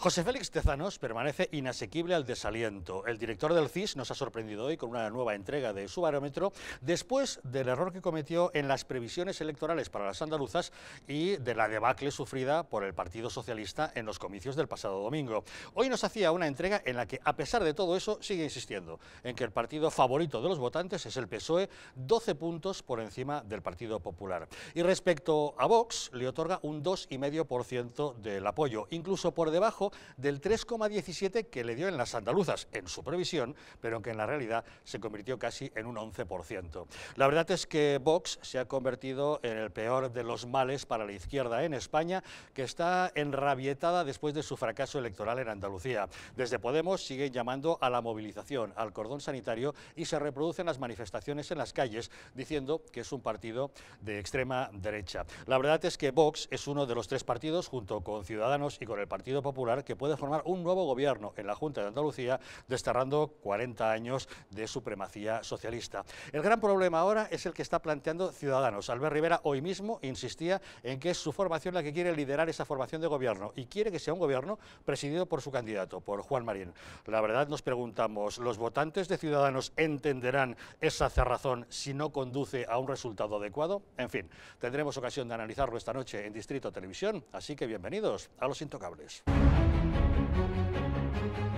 José Félix Tezanos permanece inasequible al desaliento. El director del CIS nos ha sorprendido hoy con una nueva entrega de su barómetro después del error que cometió en las previsiones electorales para las andaluzas y de la debacle sufrida por el Partido Socialista en los comicios del pasado domingo. Hoy nos hacía una entrega en la que, a pesar de todo eso, sigue insistiendo en que el partido favorito de los votantes es el PSOE, 12 puntos por encima del Partido Popular. Y respecto a Vox, le otorga un 2,5% del apoyo, incluso por debajo del 3,17 que le dio en las andaluzas en su previsión, pero que en la realidad se convirtió casi en un 11%. La verdad es que Vox se ha convertido en el peor de los males para la izquierda en España, que está enrabietada después de su fracaso electoral en Andalucía. Desde Podemos siguen llamando a la movilización, al cordón sanitario y se reproducen las manifestaciones en las calles diciendo que es un partido de extrema derecha. La verdad es que Vox es uno de los tres partidos, junto con Ciudadanos y con el Partido Popular, que puede formar un nuevo gobierno en la Junta de Andalucía, desterrando 40 años de supremacía socialista. El gran problema ahora es el que está planteando Ciudadanos. Albert Rivera hoy mismo insistía en que es su formación la que quiere liderar esa formación de gobierno y quiere que sea un gobierno presidido por su candidato, por Juan Marín. La verdad nos preguntamos, ¿los votantes de Ciudadanos entenderán esa cerrazón si no conduce a un resultado adecuado? En fin, tendremos ocasión de analizarlo esta noche en Distrito Televisión, así que bienvenidos a Los Intocables. うん。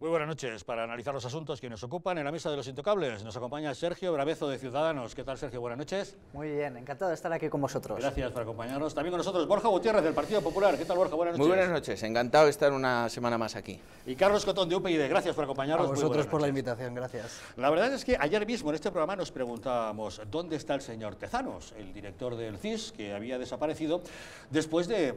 Muy buenas noches. Para analizar los asuntos que nos ocupan en la mesa de los intocables nos acompaña Sergio Bravezo de Ciudadanos. ¿Qué tal, Sergio? Buenas noches. Muy bien, encantado de estar aquí con vosotros. Gracias por acompañarnos. También con nosotros Borja Gutiérrez del Partido Popular. ¿Qué tal, Borja? Buenas noches. Muy buenas noches, encantado de estar una semana más aquí. Y Carlos Cotón de UPyD, gracias por acompañarnos. A por la invitación, gracias. La verdad es que ayer mismo en este programa nos preguntábamos dónde está el señor Tezanos, el director del CIS, que había desaparecido después de,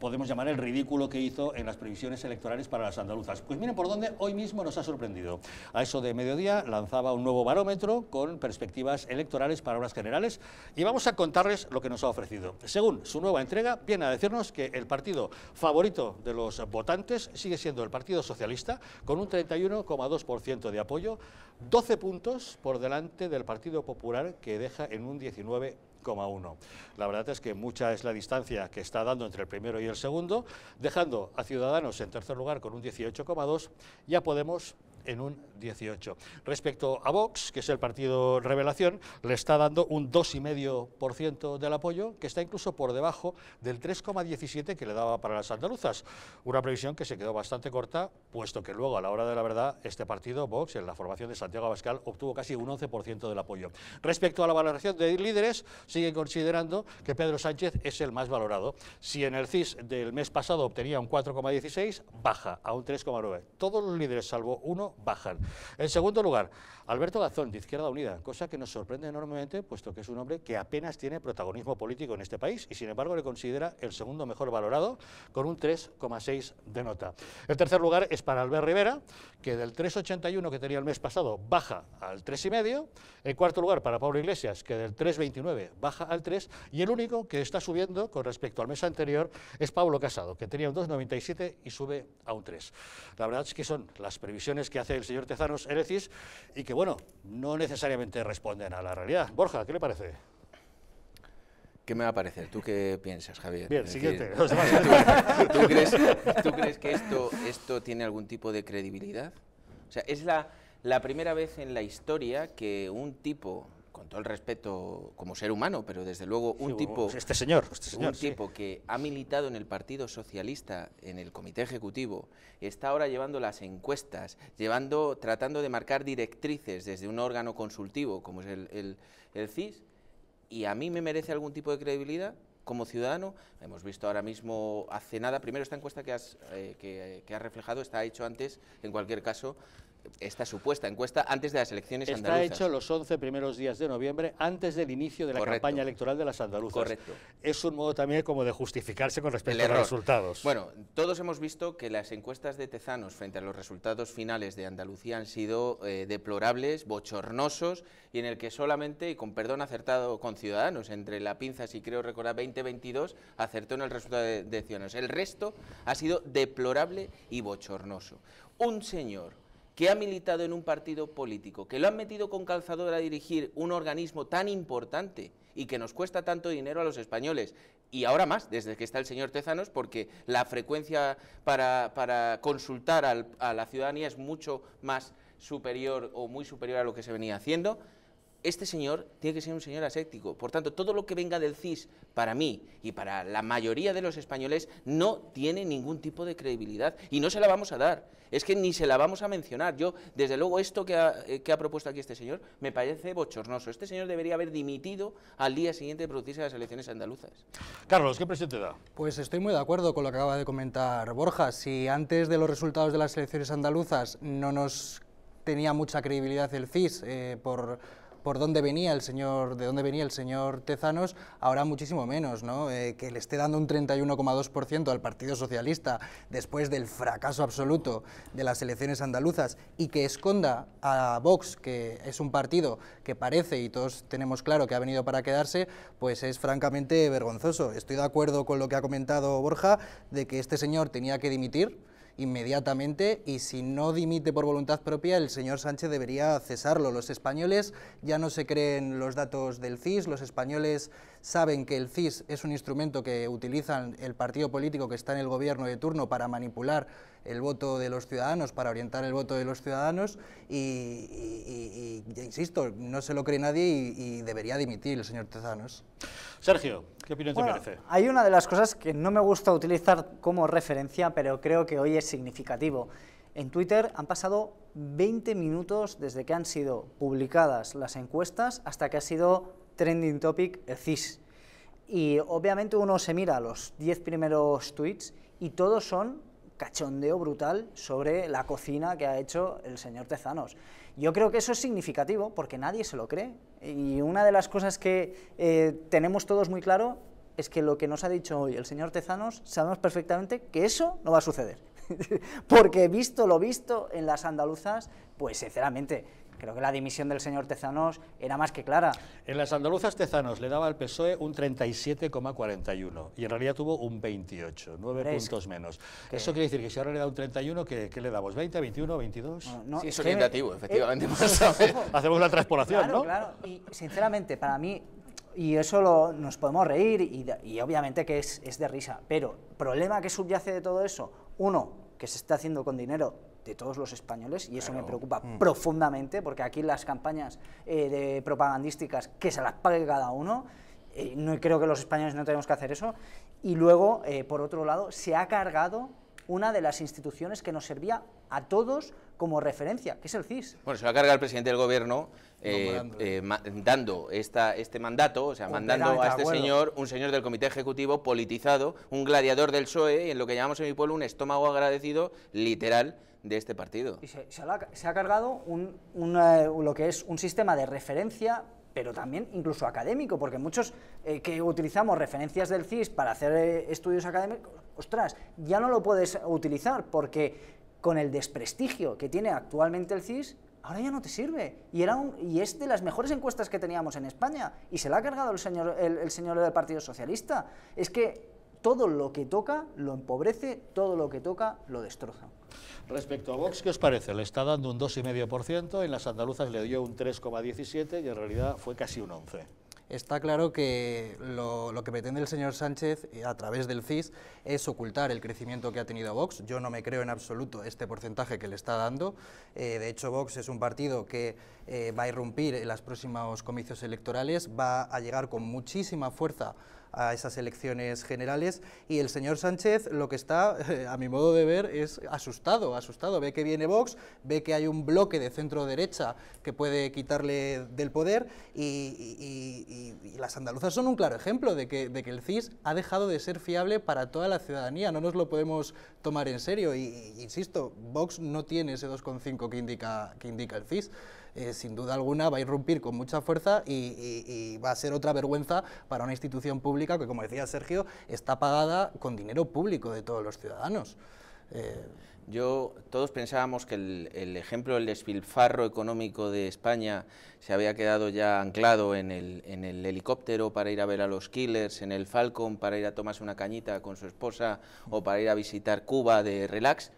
podemos llamar, el ridículo que hizo en las previsiones electorales para las andaluzas. Pues miren por dónde hoy mismo nos ha sorprendido. A eso de mediodía lanzaba un nuevo barómetro con perspectivas electorales para obras generales y vamos a contarles lo que nos ha ofrecido. Según su nueva entrega, viene a decirnos que el partido favorito de los votantes sigue siendo el Partido Socialista, con un 31,2% de apoyo, 12 puntos por delante del Partido Popular, que deja en un 19%. La verdad es que mucha es la distancia que está dando entre el primero y el segundo, dejando a Ciudadanos en tercer lugar con un 18,2 ya Podemos en un 18. Respecto a Vox, que es el partido revelación, le está dando un 2,5% del apoyo, que está incluso por debajo del 3,17 que le daba para las andaluzas. Una previsión que se quedó bastante corta, puesto que luego, a la hora de la verdad, este partido, Vox, en la formación de Santiago Abascal, obtuvo casi un 11% del apoyo. Respecto a la valoración de líderes, ...siguen considerando que Pedro Sánchez es el más valorado. Si en el CIS del mes pasado obtenía un 4,16, baja a un 3,9. Todos los líderes, salvo uno, bajan. En segundo lugar, Alberto Gazón, de Izquierda Unida, cosa que nos sorprende enormemente, puesto que es un hombre que apenas tiene protagonismo político en este país y, sin embargo, le considera el segundo mejor valorado, con un 3,6 de nota. El tercer lugar es para Albert Rivera, que del 3,81 que tenía el mes pasado baja al 3,5. El cuarto lugar para Pablo Iglesias, que del 3,29 baja al 3. Y el único que está subiendo con respecto al mes anterior es Pablo Casado, que tenía un 2,97 y sube a un 3. La verdad es que son las previsiones que hace el señor Tezanos Erecis y que bueno, no necesariamente responden a la realidad. Borja, ¿qué le parece? ¿Qué me va a parecer? ¿Tú qué piensas, Javier? Bien, siguiente. ¿Tú, crees, que esto, tiene algún tipo de credibilidad? O sea, es la primera vez en la historia que un tipo todo el respeto como ser humano, pero desde luego un tipo... Este señor, este Un tipo que ha militado en el Partido Socialista, en el Comité Ejecutivo, está ahora llevando las encuestas, llevando, tratando de marcar directrices desde un órgano consultivo como es el, el, CIS, y a mí me merece algún tipo de credibilidad como ciudadano. Hemos visto ahora mismo, hace nada, primero esta encuesta que has, eh, que, que has reflejado está hecho antes, en cualquier caso, esta supuesta encuesta antes de las elecciones andaluzas. Está hecho los 11 primeros días de noviembre, antes del inicio de la campaña electoral de las andaluzas. Correcto. Es un modo también como de justificarse con respecto a los resultados. Bueno, todos hemos visto que las encuestas de Tezanos frente a los resultados finales de Andalucía han sido eh, deplorables, bochornosos, y en el que solamente, y con perdón acertado con Ciudadanos, entre la pinza, si creo recordar, 2022 acertó en el resultado de, de Ciudadanos. El resto ha sido deplorable y bochornoso. Un señor que ha militado en un partido político, que lo han metido con calzadora a dirigir un organismo tan importante y que nos cuesta tanto dinero a los españoles, y ahora más, desde que está el señor Tezanos, porque la frecuencia para, consultar a la ciudadanía es mucho más superior o muy superior a lo que se venía haciendo, este señor tiene que ser un señor aséptico. Por tanto, todo lo que venga del CIS, para mí y para la mayoría de los españoles, no tiene ningún tipo de credibilidad y no se la vamos a dar. Es que ni se la vamos a mencionar. Yo, desde luego, esto que ha, eh, propuesto aquí este señor me parece bochornoso. Este señor debería haber dimitido al día siguiente de producirse las elecciones andaluzas. Carlos, ¿qué presión te da? Pues estoy muy de acuerdo con lo que acaba de comentar Borja. Si antes de los resultados de las elecciones andaluzas no nos tenía mucha credibilidad el CIS eh, por por dónde venía el señor, de dónde venía el señor Tezanos, ahora muchísimo menos, ¿no? Eh, que le esté dando un 31,2% al Partido Socialista después del fracaso absoluto de las elecciones andaluzas y que esconda a Vox, que es un partido que parece y todos tenemos claro que ha venido para quedarse, pues es francamente vergonzoso. Estoy de acuerdo con lo que ha comentado Borja de que este señor tenía que dimitir inmediatamente y si no dimite por voluntad propia, el señor Sánchez debería cesarlo. Los españoles ya no se creen los datos del CIS, los españoles saben que el CIS es un instrumento que utilizan el partido político que está en el gobierno de turno para manipular el voto de los ciudadanos, para orientar el voto de los ciudadanos y, insisto, no se lo cree nadie y, debería dimitir el señor Tezanos. Sergio, ¿qué opinión te merece? Hay una de las cosas que no me gusta utilizar como referencia, pero creo que hoy es significativo. En Twitter han pasado 20 minutos desde que han sido publicadas las encuestas hasta que ha sido trending topic eh, CIS. Y obviamente uno se mira los 10 primeros tweets y todos son cachondeo brutal sobre la cocina que ha hecho el señor Tezanos. Yo creo que eso es significativo porque nadie se lo cree. Y una de las cosas que eh, tenemos todos muy claro es que lo que nos ha dicho hoy el señor Tezanos, sabemos perfectamente que eso no va a suceder. porque visto lo visto en las andaluzas, pues sinceramente, Creo que la dimisión del señor Tezanos era más que clara. En las andaluzas Tezanos le daba al PSOE un 37,41 y en realidad tuvo un 28, 9 puntos menos. eso quiere decir que si ahora le da un 31, ¿qué, le damos? ¿20, 21, 22? No, no, sí, es orientativo, efectivamente. Eh, Hacemos la transpolación, ¿no? Claro, y sinceramente, para mí y eso nos podemos reír y, obviamente que es, es, de risa, pero problema que subyace de todo eso, uno, que se está haciendo con dinero de todos los españoles y eso me preocupa mm. profundamente porque aquí las campañas eh, de propagandísticas que se las pague cada uno, eh, no creo que los españoles no tenemos que hacer eso. Y luego, eh, por otro lado, se ha cargado una de las instituciones que nos servía a todos como referencia, que es el CIS. Bueno, se va a cargar el presidente del gobierno dando esta, este mandato, o sea, mandando a este señor, un señor del comité ejecutivo politizado, un gladiador del PSOE, en lo que llamamos en mi pueblo un estómago agradecido, literal, de este partido. se, ha, cargado un, eh, lo que es un sistema de referencia pero también incluso académico, porque muchos eh, que utilizamos referencias del CIS para hacer eh, estudios académicos, ostras, ya no lo puedes utilizar porque con el desprestigio que tiene actualmente el CIS, ahora ya no te sirve. Y, era y es de las mejores encuestas que teníamos en España, y se la ha cargado el señor, el señor del Partido Socialista. Es que todo lo que toca lo empobrece, todo lo que toca lo destroza. Respecto a Vox, ¿qué os parece? Le está dando un 2,5%, en las andaluzas le dio un 3,17% y en realidad fue casi un 11%. Está claro que lo, que pretende el señor Sánchez eh, a través del CIS es ocultar el crecimiento que ha tenido Vox. Yo no me creo en absoluto este porcentaje que le está dando. Eh, de hecho, Vox es un partido que eh, va a irrumpir en los próximos comicios electorales, va a llegar con muchísima fuerza a esas elecciones generales y el señor Sánchez lo que está, a mi modo de ver, es asustado, asustado. Ve que viene Vox, ve que hay un bloque de centro derecha que puede quitarle del poder y, las andaluzas son un claro ejemplo de que, el CIS ha dejado de ser fiable para toda la ciudadanía, no nos lo podemos tomar en serio y, insisto, Vox no tiene ese 2,5 que indica, que indica el CIS. Eh, sin duda alguna va a irrumpir con mucha fuerza y, va a ser otra vergüenza para una institución pública que, como decía Sergio, está pagada con dinero público de todos los ciudadanos. Eh, Yo, todos pensábamos que el, ejemplo del despilfarro económico de España se había quedado ya anclado en el, en el, helicóptero para ir a ver a los killers, en el Falcon para ir a tomarse una cañita con su esposa o para ir a visitar Cuba de relax.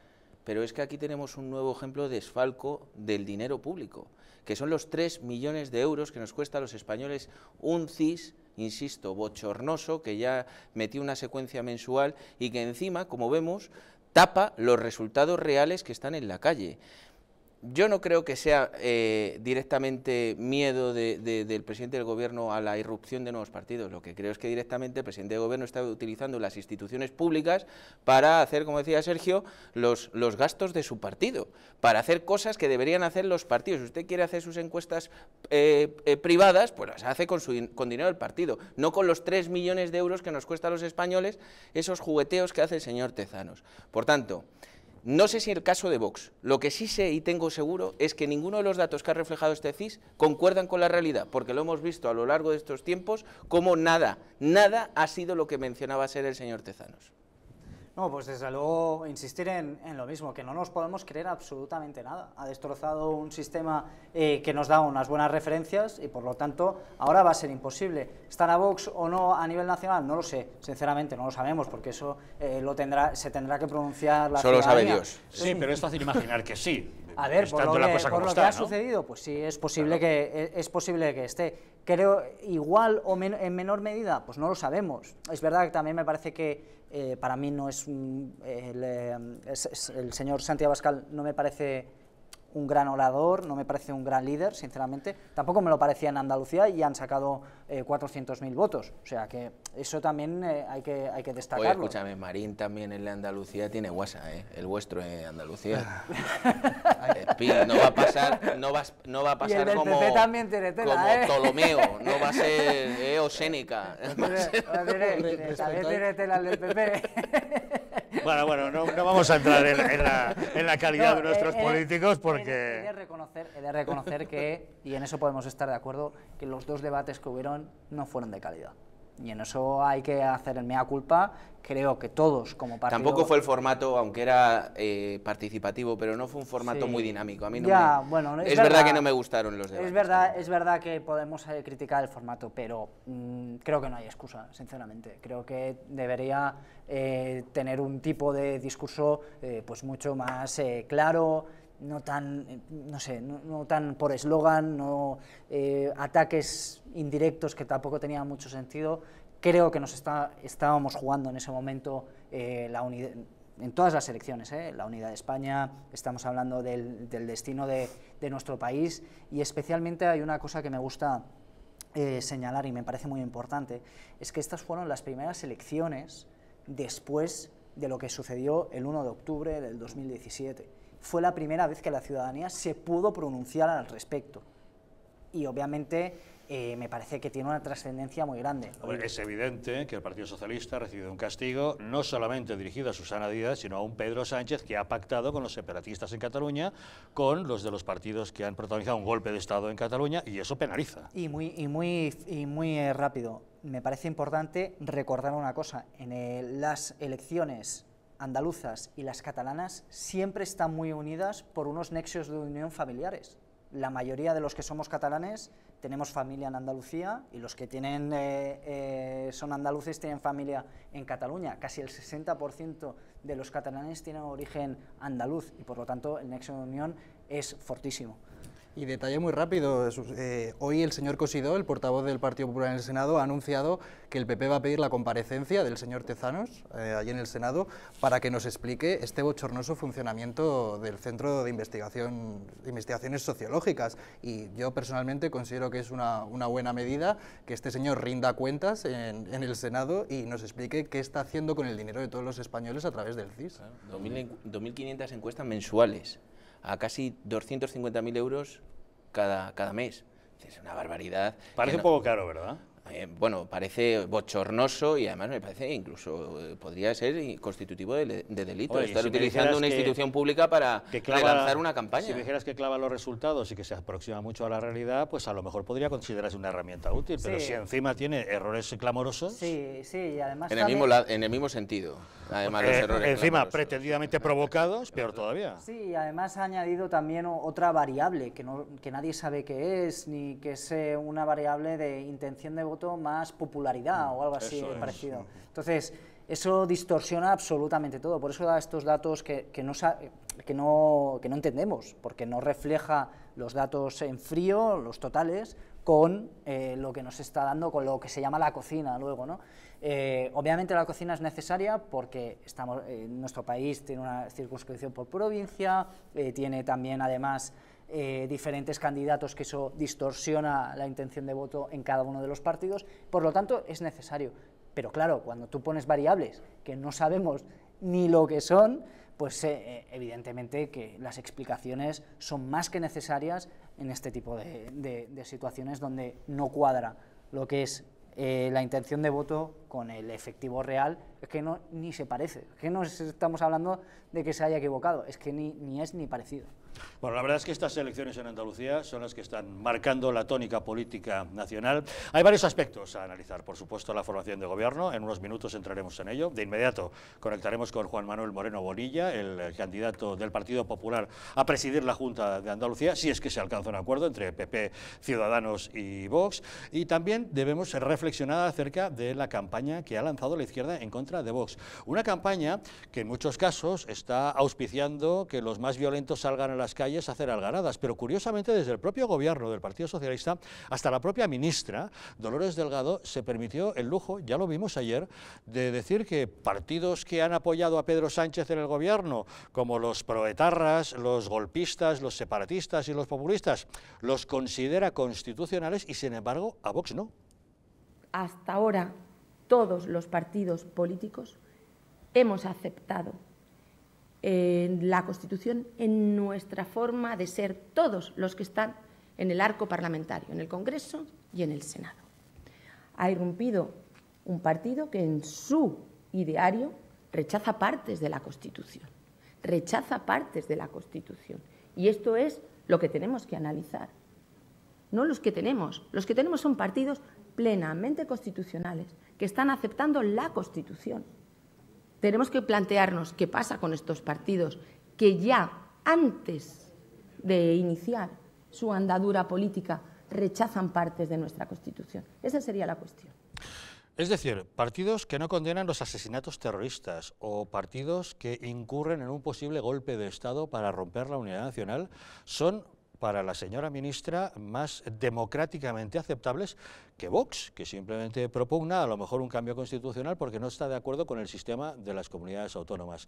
Pero es que aquí tenemos un nuevo ejemplo de desfalco del dinero público, que son los 3 millones de euros que nos cuesta a los españoles un CIS insisto, bochornoso, que ya metió una secuencia mensual y que encima, como vemos, tapa los resultados reales que están en la calle yo no creo que sea eh, directamente miedo del presidente del gobierno a la irrupción de nuevos partidos. Lo que creo es que directamente el presidente del gobierno está utilizando las instituciones públicas para hacer, como decía Sergio, los, los gastos de su partido, para hacer cosas que deberían hacer los partidos. Si usted quiere hacer sus encuestas eh, eh, privadas, pues las hace con, su, con dinero del partido, no con los 3 millones de euros que nos cuesta a los españoles esos jugueteos que hace el señor Tezanos. Por tanto, no sé si el caso de Vox. Lo que sí sé y tengo seguro es que ninguno de los datos que ha reflejado este CIS concuerdan con la realidad, porque lo hemos visto a lo largo de estos tiempos como nada, nada ha sido lo que mencionaba ser el señor Tezanos. No, pues desde luego insistir en, lo mismo, que no nos podemos creer absolutamente nada. Ha destrozado un sistema eh, que nos da unas buenas referencias y por lo tanto ahora va a ser imposible. estar a Vox o no a nivel nacional? No lo sé, sinceramente no lo sabemos porque eso eh, lo tendrá, se tendrá que pronunciar la Solo sabe Dios. Sí, pero es fácil imaginar que sí. A ver, por lo que, por lo que ha sucedido, pues sí, es posible, que, e, es posible que esté. Creo igual o en menor medida, pues no lo sabemos. Es verdad que también me parece que eh, para mí no es, un, el, eh, el señor Santiago Pascal no me parece un gran orador, no me parece un gran líder, sinceramente. Tampoco me lo parecía en Andalucía y han sacado eh, 400.000 votos. O sea que eso también eh, hay, que, hay que destacarlo. Oye, escúchame, Marín también en la Andalucía tiene guasa, ¿eh? el vuestro en Andalucía. Eh, no va a pasar, no va, no va a pasar como, como Ptolomeo, no va a ser eh, También tiene tela el del PP. Bueno, bueno, no, vamos a entrar en, la, calidad de nuestros políticos porque... he de reconocer que, y en eso podemos estar de acuerdo, que los dos debates que hubieron no fueron de calidad. Y en eso hay que hacer el mea culpa, creo que todos como partido... Tampoco fue el formato, aunque era eh, participativo, pero no fue un formato muy dinámico. A mí no bueno, es, verdad, que no me gustaron los debates. Es verdad, es verdad que podemos eh, criticar el formato, pero mm, creo que no hay excusa, sinceramente. Creo que debería eh, tener un tipo de discurso pues mucho más claro, no tan, eh, no sé, no, tan por eslogan, no eh, ataques indirectos que tampoco tenían mucho sentido. Creo que nos está, estábamos jugando en ese momento eh, la en todas las elecciones, ¿eh? la unidad de España, estamos hablando del, destino de, de, nuestro país y especialmente hay una cosa que me gusta señalar y me parece muy importante, es que estas fueron las primeras elecciones después de lo que sucedió el 1 de octubre del 2017 fue la primera vez que la ciudadanía se pudo pronunciar al respecto. Y obviamente eh, me parece que tiene una trascendencia muy grande. es evidente que el Partido Socialista ha recibido un castigo no solamente dirigido a Susana Díaz, sino a un Pedro Sánchez que ha pactado con los separatistas en Cataluña, con los de los partidos que han protagonizado un golpe de Estado en Cataluña, y eso penaliza. Y muy, muy, muy eh, rápido. Me parece importante recordar una cosa. En eh, las elecciones andaluzas y las catalanas siempre están muy unidas por unos nexos de unión familiares. La mayoría de los que somos catalanes tenemos familia en Andalucía y los que tienen, eh, eh, son andaluces tienen familia en Cataluña. Casi el 60% de los catalanes tienen origen andaluz y por lo tanto el nexo de unión es fortísimo. Y detalle muy rápido, eh, hoy el señor Cosidó, el portavoz del Partido Popular en el Senado, ha anunciado que el PP va a pedir la comparecencia del señor Tezanos, eh, allí en el Senado, para que nos explique este bochornoso funcionamiento del Centro de Investigación, Investigaciones Sociológicas. Y yo personalmente considero que es una, buena medida que este señor rinda cuentas en, en, el Senado y nos explique qué está haciendo con el dinero de todos los españoles a través del CIS. 2.500 encuestas mensuales a casi 250.000 euros cada, cada mes. Es una barbaridad. Parece un poco caro, ¿verdad? Eh, bueno, parece bochornoso y además me parece incluso eh, podría ser constitutivo de, delito. estar utilizando una institución pública para lanzar una campaña. Si dijeras que clava los resultados y que se aproxima mucho a la realidad, pues a lo mejor podría considerarse una herramienta útil, pero si encima tiene errores clamorosos. Sí, sí, y además. En, el, mismo en el mismo sentido. Además, eh, errores encima, pretendidamente provocados, peor todavía. Sí, además ha añadido también otra variable que, no, que nadie sabe qué es, ni que es eh, una variable de intención de voto más popularidad o algo así parecido. Entonces, eso distorsiona absolutamente todo. Por eso da estos datos que, que, no, que, no, que no entendemos, porque no refleja los datos en frío, los totales, con eh, lo que nos está dando, con lo que se llama la cocina luego. ¿no? Eh, obviamente la cocina es necesaria porque estamos, eh, nuestro país tiene una circunscripción por provincia, tiene también además diferentes candidatos que eso distorsiona la intención de voto en cada uno de los partidos, por lo tanto es necesario. Pero claro, cuando tú pones variables que no sabemos ni lo que son, pues sé eh, evidentemente que las explicaciones son más que necesarias en este tipo de, situaciones donde no cuadra lo que es eh, la intención de voto con el efectivo real es que no, ni se parece, que no estamos hablando de que se haya equivocado, es que ni, ni es ni parecido. Bueno, la verdad es que estas elecciones en Andalucía son las que están marcando la tónica política nacional. Hay varios aspectos a analizar, por supuesto, la formación de gobierno, en unos minutos entraremos en ello. De inmediato conectaremos con Juan Manuel Moreno Bonilla, el eh, candidato del Partido Popular a presidir la Junta de Andalucía, si es que se alcanza un acuerdo entre PP, Ciudadanos y Vox. Y también debemos reflexionar acerca de la campaña que ha lanzado la izquierda en contra de Vox. Una campaña que en muchos casos está auspiciando que los más violentos salgan a las calles a hacer algaradas, pero curiosamente desde el propio gobierno del Partido Socialista hasta la propia ministra, Dolores Delgado, se permitió el lujo, ya lo vimos ayer, de decir que partidos que han apoyado a Pedro Sánchez en el gobierno, como los proetarras, los golpistas, los separatistas y los populistas, los considera constitucionales y sin embargo a Vox no. Hasta ahora todos los partidos políticos hemos aceptado eh, la Constitución en nuestra forma de ser todos los que están en el arco parlamentario, en el Congreso y en el Senado. Ha irrumpido un partido que en su ideario rechaza partes de la Constitución, rechaza partes de la Constitución. Y esto es lo que tenemos que analizar, no los que tenemos. Los que tenemos son partidos plenamente constitucionales, que están aceptando la Constitución. Tenemos que plantearnos qué pasa con estos partidos que ya antes de iniciar su andadura política rechazan partes de nuestra Constitución. Esa sería la cuestión. Es decir, partidos que no condenan los asesinatos terroristas o partidos que incurren en un posible golpe de Estado para romper la unidad nacional son para la señora ministra más democráticamente aceptables que Vox, que simplemente propugna a lo mejor un cambio constitucional porque no está de acuerdo con el sistema de las comunidades autónomas.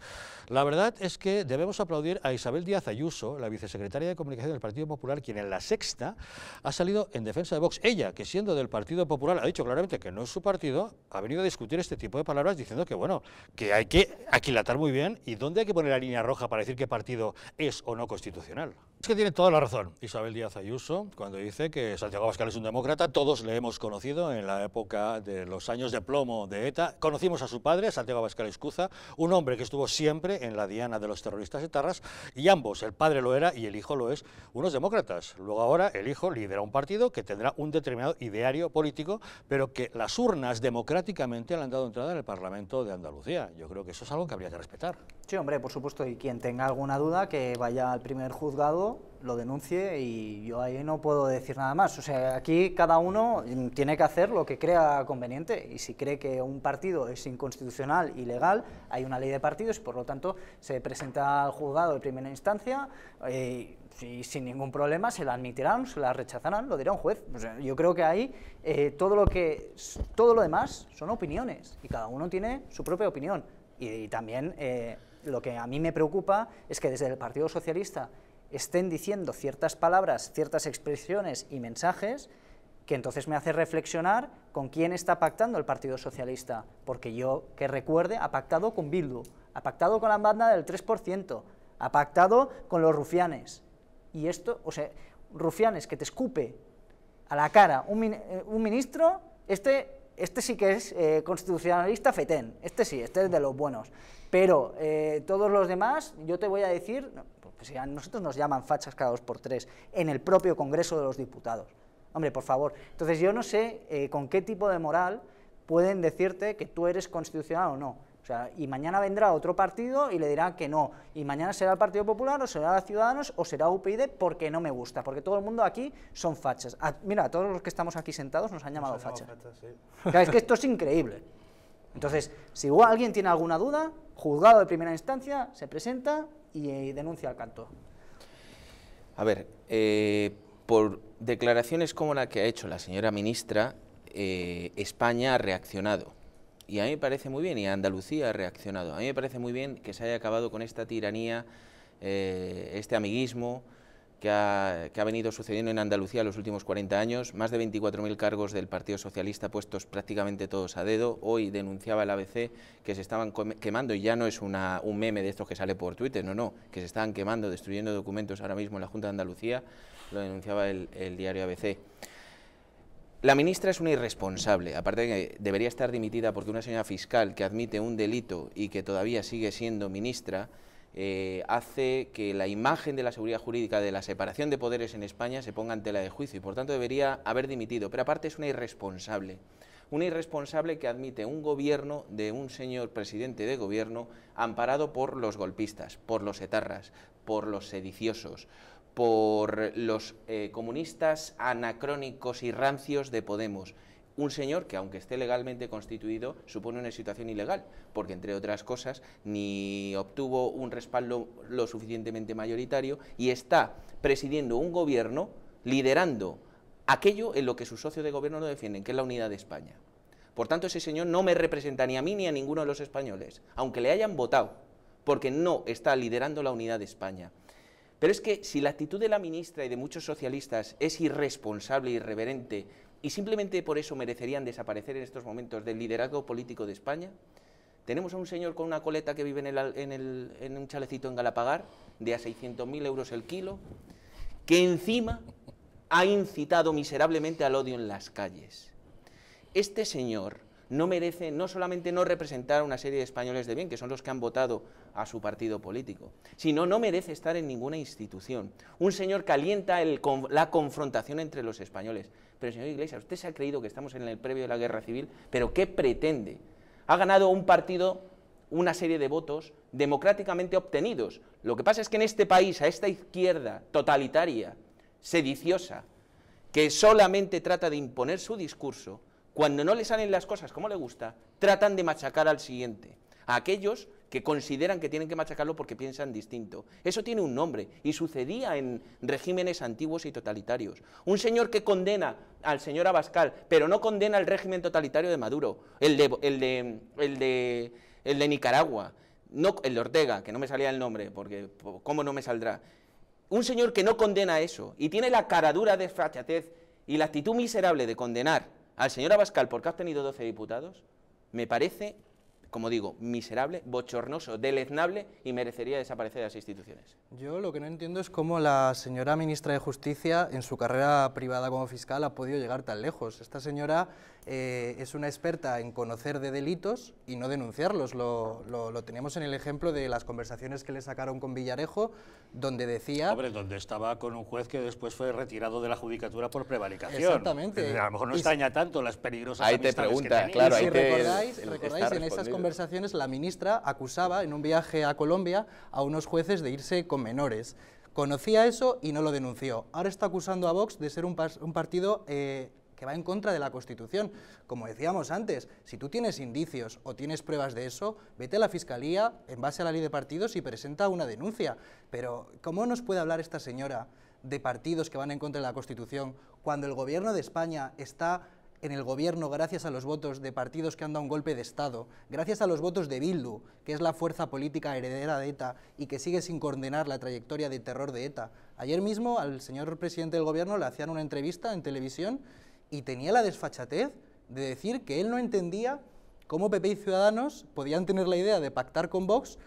La verdad es que debemos aplaudir a Isabel Díaz Ayuso, la vicesecretaria de Comunicación del Partido Popular, quien en la sexta ha salido en defensa de Vox. Ella, que siendo del Partido Popular, ha dicho claramente que no es su partido, ha venido a discutir este tipo de palabras diciendo que, bueno, que hay que aquilatar muy bien y dónde hay que poner la línea roja para decir qué partido es o no constitucional. Es que tiene toda la razón Isabel Díaz Ayuso cuando dice que Santiago Abascal es un demócrata. Todos le hemos conocido en la época de los años de plomo de ETA. Conocimos a su padre, Santiago Abascal Escuza, un hombre que estuvo siempre en la diana de los terroristas etarras y ambos, el padre lo era y el hijo lo es, unos demócratas. Luego ahora el hijo lidera un partido que tendrá un determinado ideario político, pero que las urnas democráticamente le han dado entrada en el Parlamento de Andalucía. Yo creo que eso es algo que habría que respetar. Sí, hombre, por supuesto, y quien tenga alguna duda que vaya al primer juzgado lo denuncie y yo ahí no puedo decir nada más. O sea, aquí cada uno mm, tiene que hacer lo que crea conveniente y si cree que un partido es inconstitucional y legal, hay una ley de partidos y por lo tanto se presenta al juzgado de primera instancia eh, y sin ningún problema se la admitirán, se la rechazarán, lo dirá un juez. yo creo que ahí eh, todo, lo que, todo lo demás son opiniones y cada uno tiene su propia opinión. Y, también eh, lo que a mí me preocupa es que desde el Partido Socialista estén diciendo ciertas palabras, ciertas expresiones y mensajes que entonces me hace reflexionar con quién está pactando el Partido Socialista, porque yo, que recuerde, ha pactado con Bildu, ha pactado con la banda del 3%, ha pactado con los rufianes. Y esto, o sea, rufianes que te escupe a la cara un, eh, ministro, este, este sí que es eh, constitucionalista fetén, este sí, este es de los buenos. Pero eh, todos los demás, yo te voy a decir, pues nosotros nos llaman fachas cada dos por tres en el propio Congreso de los Diputados. Hombre, por favor. Entonces yo no sé eh, con qué tipo de moral pueden decirte que tú eres constitucional o no. O sea, y mañana vendrá otro partido y le dirá que no. Y mañana será el Partido Popular o será Ciudadanos o será UPyD porque no me gusta. Porque todo el mundo aquí son fachas. mira, a todos los que estamos aquí sentados nos han llamado fachas. es que esto es increíble. Entonces, si alguien tiene alguna duda, juzgado de primera instancia, se presenta, eh, y denuncia al canto. A ver, eh, por declaraciones como la que ha hecho la señora ministra, eh, España ha reaccionado. Y a mí me parece muy bien, y Andalucía ha reaccionado. A mí me parece muy bien que se haya acabado con esta tiranía, este amiguismo, que ha, venido sucediendo en Andalucía los últimos 40 años, más de 24.000 cargos del Partido Socialista puestos prácticamente todos a dedo. Hoy denunciaba el ABC que se estaban quemando, y ya no es un meme de estos que sale por Twitter, no, no, que se estaban quemando, destruyendo documentos ahora mismo en la Junta de Andalucía, lo denunciaba el, el diario ABC. La ministra es una irresponsable, aparte de que debería estar dimitida porque una señora fiscal que admite un delito y que todavía sigue siendo ministra, eh, hace que la imagen de la seguridad jurídica de la separación de poderes en España se ponga en tela de juicio y por tanto debería haber dimitido. Pero aparte es una irresponsable, una irresponsable que admite un gobierno de un señor presidente de gobierno amparado por los golpistas, por los etarras, por los sediciosos, por los eh, comunistas anacrónicos y rancios de Podemos un señor que, aunque esté legalmente constituido, supone una situación ilegal, porque, entre otras cosas, ni obtuvo un respaldo lo suficientemente mayoritario y está presidiendo un gobierno liderando aquello en lo que sus socios de gobierno no defienden, que es la unidad de España. Por tanto, ese señor no me representa ni a mí ni a ninguno de los españoles, aunque le hayan votado, porque no está liderando la unidad de España. Pero es que si la actitud de la ministra y de muchos socialistas es irresponsable, irreverente, y simplemente por eso merecerían desaparecer en estos momentos del liderazgo político de España. Tenemos a un señor con una coleta que vive en, un chalecito en Galapagar, de a 600.000 euros el kilo, que encima ha incitado miserablemente al odio en las calles. Este señor no merece no solamente no representar a una serie de españoles de bien, que son los que han votado a su partido político, sino no merece estar en ninguna institución. Un señor que alienta la confrontación entre los españoles. Pero señor Iglesias, usted se ha creído que estamos en el previo de la guerra civil, pero ¿qué pretende? Ha ganado un partido una serie de votos democráticamente obtenidos. Lo que pasa es que en este país, a esta izquierda totalitaria, sediciosa, que solamente trata de imponer su discurso, cuando no le salen las cosas como le gusta, tratan de machacar al siguiente, a aquellos que consideran que tienen que machacarlo porque piensan distinto. Eso tiene un nombre y sucedía en regímenes antiguos y totalitarios. Un señor que condena al señor Abascal, pero no condena el régimen totalitario de Maduro, el de, el de, el de, el de Nicaragua, no, el de Ortega, que no me salía el nombre, porque cómo no me saldrá. Un señor que no condena eso y tiene la caradura de fachatez y la actitud miserable de condenar al señor Abascal porque ha obtenido 12 diputados, me parece como digo, miserable, bochornoso, deleznable y merecería desaparecer de las instituciones. Yo lo que no entiendo es cómo la señora ministra de Justicia en su carrera privada como fiscal ha podido llegar tan lejos. Esta señora eh, es una experta en conocer de delitos y no denunciarlos. Lo, lo, teníamos en el ejemplo de las conversaciones que le sacaron con Villarejo, donde decía... Hombre, donde estaba con un juez que después fue retirado de la judicatura por prevaricación. Exactamente. A lo mejor no extraña tanto las peligrosas Ahí te pregunta, claro, recordáis en esas conversaciones la ministra acusaba en un viaje a Colombia a unos jueces de irse con menores. Conocía eso y no lo denunció. Ahora está acusando a Vox de ser un, partido eh, que va en contra de la Constitución. Como decíamos antes, si tú tienes indicios o tienes pruebas de eso, vete a la Fiscalía en base a la ley de partidos y presenta una denuncia. Pero, ¿cómo nos puede hablar esta señora de partidos que van en contra de la Constitución cuando el Gobierno de España está en el gobierno gracias a los votos de partidos que han dado un golpe de Estado, gracias a los votos de Bildu, que es la fuerza política heredera de ETA y que sigue sin condenar la trayectoria de terror de ETA. Ayer mismo al señor presidente del gobierno le hacían una entrevista en televisión y tenía la desfachatez de decir que él no entendía cómo PP y Ciudadanos podían tener la idea de pactar con Vox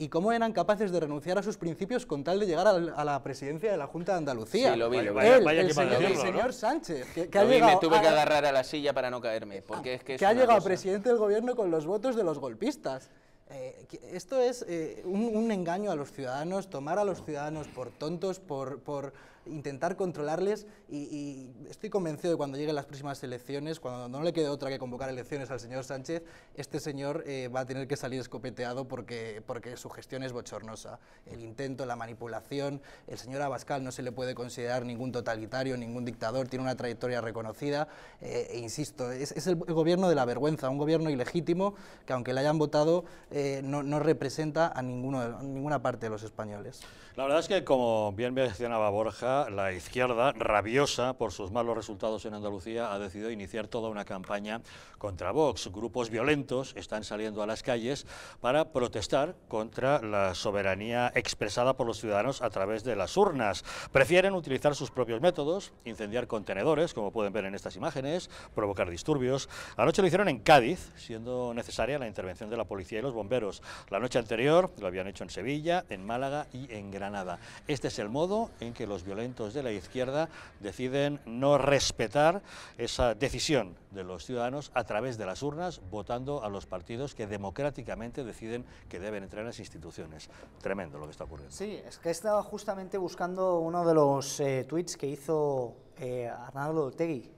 y cómo eran capaces de renunciar a sus principios con tal de llegar a la, presidencia de la Junta de Andalucía. Sí, lo vi, el, señor, señor Sánchez, que, ha llegado... me tuve a, que agarrar a la silla para no caerme, porque es que... que ha llegado presidente del gobierno con los votos de los golpistas. Eh, esto es eh, un, engaño a los ciudadanos, tomar a los ciudadanos por tontos, por, por intentar controlarles y, estoy convencido de que cuando lleguen las próximas elecciones, cuando no le quede otra que convocar elecciones al señor Sánchez, este señor eh, va a tener que salir escopeteado porque, porque su gestión es bochornosa. El intento, la manipulación, el señor Abascal no se le puede considerar ningún totalitario, ningún dictador, tiene una trayectoria reconocida eh, e insisto, es, el, gobierno de la vergüenza, un gobierno ilegítimo que aunque le hayan votado eh, no, representa a, ninguno, a ninguna parte de los españoles. La verdad es que como bien mencionaba Borja, la izquierda, rabiosa por sus malos resultados en Andalucía, ha decidido iniciar toda una campaña contra Vox. Grupos violentos están saliendo a las calles para protestar contra la soberanía expresada por los ciudadanos a través de las urnas. Prefieren utilizar sus propios métodos, incendiar contenedores, como pueden ver en estas imágenes, provocar disturbios. Anoche lo hicieron en Cádiz, siendo necesaria la intervención de la policía y los bomberos. La noche anterior lo habían hecho en Sevilla, en Málaga y en Granada. Este es el modo en que los violentos de la izquierda deciden no respetar esa decisión de los ciudadanos a través de las urnas, votando a los partidos que democráticamente deciden que deben entrar en las instituciones. Tremendo lo que está ocurriendo. Sí, es que estaba justamente buscando uno de los eh, tweets que hizo eh, Arnaldo Tegui,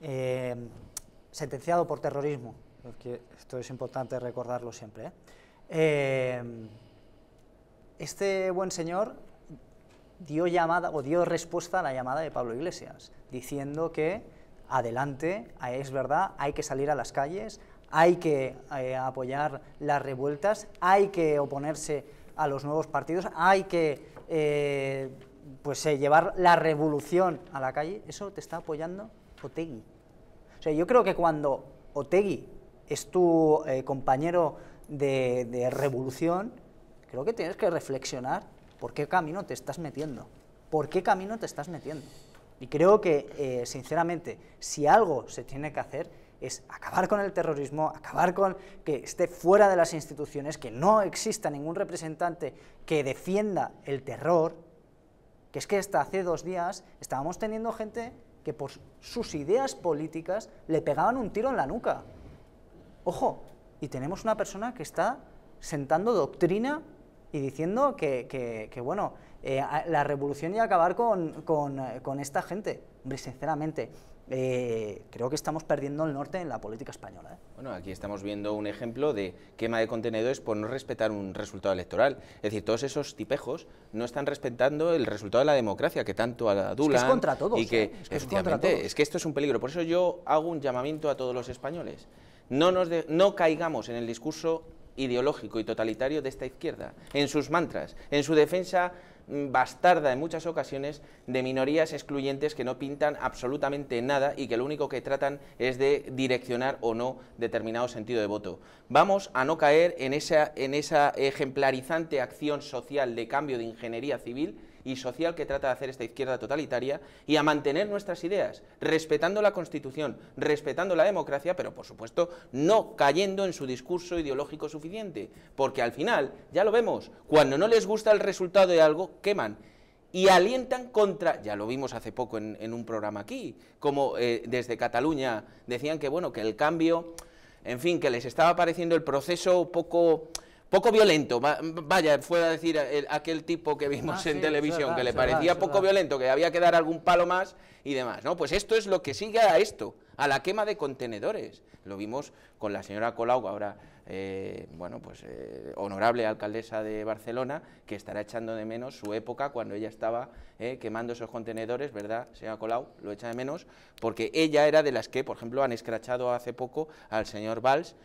eh, sentenciado por terrorismo, esto es importante recordarlo siempre. este buen señor dio llamada o dio respuesta a la llamada de Pablo Iglesias, diciendo que adelante, es verdad, hay que salir a las calles, hay que eh, apoyar las revueltas, hay que oponerse a los nuevos partidos, hay que eh, pues, eh, llevar la revolución a la calle. Eso te está apoyando Otegui. O sea, yo creo que cuando Otegui es tu compañero de revolución, creo que tienes que reflexionar ¿por qué camino te estás metiendo? ¿Por qué camino te estás metiendo? Y creo que, eh, sinceramente, si algo se tiene que hacer es acabar con el terrorismo, acabar con que esté fuera de las instituciones, que no exista ningún representante que defienda el terror, que es que hasta hace dos días estábamos teniendo gente que por sus ideas políticas le pegaban un tiro en la nuca. Ojo, y tenemos una persona que está sentando doctrina y diciendo que, bueno, eh, la revolución y acabar eh, con, esta gente. sinceramente, eh, creo que estamos perdiendo el norte en la política española. Bueno, aquí estamos viendo un ejemplo de quema de contenedores por no respetar un resultado electoral. Es decir, todos esos tipejos no están respetando el resultado de la democracia que tanto adulan. Es que contra todos. que, es, que es que esto es un peligro. Por eso yo hago un llamamiento a todos los españoles. No, nos no caigamos en el discurso ideológico y totalitario de esta izquierda, en sus mantras, en su defensa mm, bastarda en muchas ocasiones de minorías excluyentes que no pintan absolutamente nada y que lo único que tratan es de direccionar o no determinado sentido de voto. Vamos a no caer en esa, en esa ejemplarizante acción social de cambio de ingeniería civil y social que trata de hacer esta izquierda totalitaria y a mantener nuestras ideas, respetando la Constitución, respetando la democracia, pero por supuesto no cayendo en su discurso ideológico suficiente, porque al final, ya lo vemos, cuando no les gusta el resultado de algo, queman y alientan contra, ya lo vimos hace poco en, un programa aquí, como eh, desde Cataluña decían que bueno, que el cambio, en fin, que les estaba pareciendo el proceso poco poco violento, vaya, fue a decir eh, aquel tipo que vimos ah, en televisión, que le parecía poco violento, que había que dar algún palo más y demás, ¿no? Pues esto es lo que sigue a esto, a la quema de contenedores. Lo vimos con la señora Colau, ahora, eh, bueno, pues eh, honorable alcaldesa de Barcelona, que estará echando de menos su época cuando ella estaba quemando esos contenedores, ¿verdad, señora Colau? Lo echa de menos, porque ella era de las que, por ejemplo, han escrachado hace poco al señor Valls,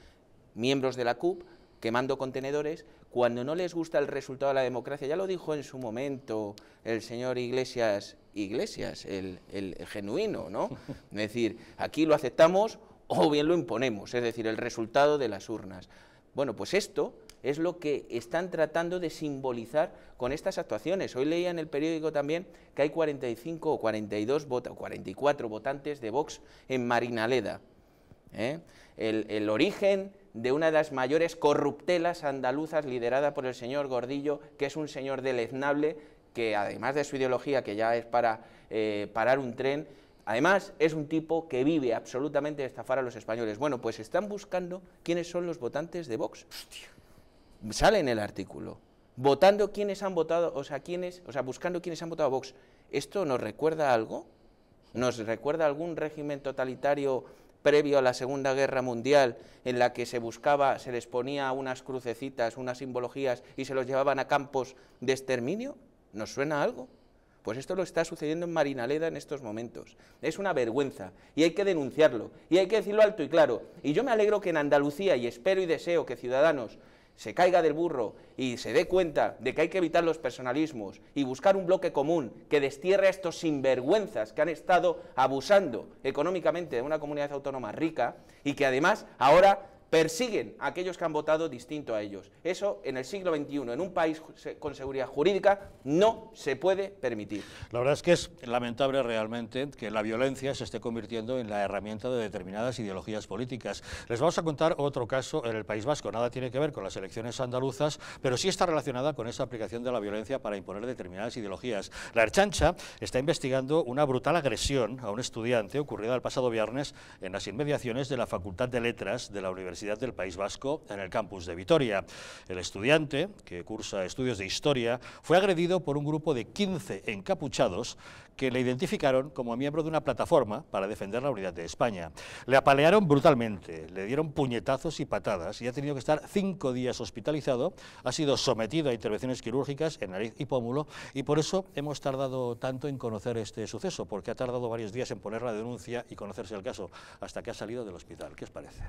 miembros de la CUP, quemando contenedores, cuando no les gusta el resultado de la democracia, ya lo dijo en su momento el señor Iglesias, Iglesias, el, genuino, ¿no? Es decir, aquí lo aceptamos o bien lo imponemos, es decir, el resultado de las urnas. Bueno, pues esto es lo que están tratando de simbolizar con estas actuaciones. Hoy leía en el periódico también que hay 45 o 42 vota, 44 votantes de Vox en Marinaleda. ¿eh? el origen de una de las mayores corruptelas andaluzas liderada por el señor Gordillo, que es un señor deleznable, que además de su ideología, que ya es para eh, parar un tren, además es un tipo que vive absolutamente de estafar a los españoles. Bueno, pues están buscando quiénes son los votantes de Vox. Hostia. Sale en el artículo. Votando quiénes han votado, o sea, quiénes, o sea, buscando quiénes han votado a Vox. ¿Esto nos recuerda algo? ¿Nos recuerda algún régimen totalitario previo a la Segunda Guerra Mundial, en la que se buscaba, se les ponía unas crucecitas, unas simbologías y se los llevaban a campos de exterminio? ¿Nos suena algo? Pues esto lo está sucediendo en Marinaleda en estos momentos. Es una vergüenza y hay que denunciarlo y hay que decirlo alto y claro. Y yo me alegro que en Andalucía, y espero y deseo que Ciudadanos se caiga del burro y se dé cuenta de que hay que evitar los personalismos y buscar un bloque común que destierre a estos sinvergüenzas que han estado abusando económicamente de una comunidad autónoma rica y que además ahora persiguen a aquellos que han votado distinto a ellos. Eso en el siglo XXI, en un país con seguridad jurídica, no se puede permitir. La verdad es que es lamentable realmente que la violencia se esté convirtiendo en la herramienta de determinadas ideologías políticas. Les vamos a contar otro caso en el País Vasco. Nada tiene que ver con las elecciones andaluzas, pero sí está relacionada con esa aplicación de la violencia para imponer determinadas ideologías. La Erchancha está investigando una brutal agresión a un estudiante ocurrida el pasado viernes en las inmediaciones de la Facultad de Letras de la Universidad Universidad del País Vasco en el campus de Vitoria. El estudiante, que cursa estudios de historia, fue agredido por un grupo de 15 encapuchados que le identificaron como miembro de una plataforma para defender la unidad de España. Le apalearon brutalmente, le dieron puñetazos y patadas y ha tenido que estar cinco días hospitalizado, ha sido sometido a intervenciones quirúrgicas en nariz y pómulo y por eso hemos tardado tanto en conocer este suceso, porque ha tardado varios días en poner la denuncia y conocerse el caso, hasta que ha salido del hospital. ¿Qué os parece?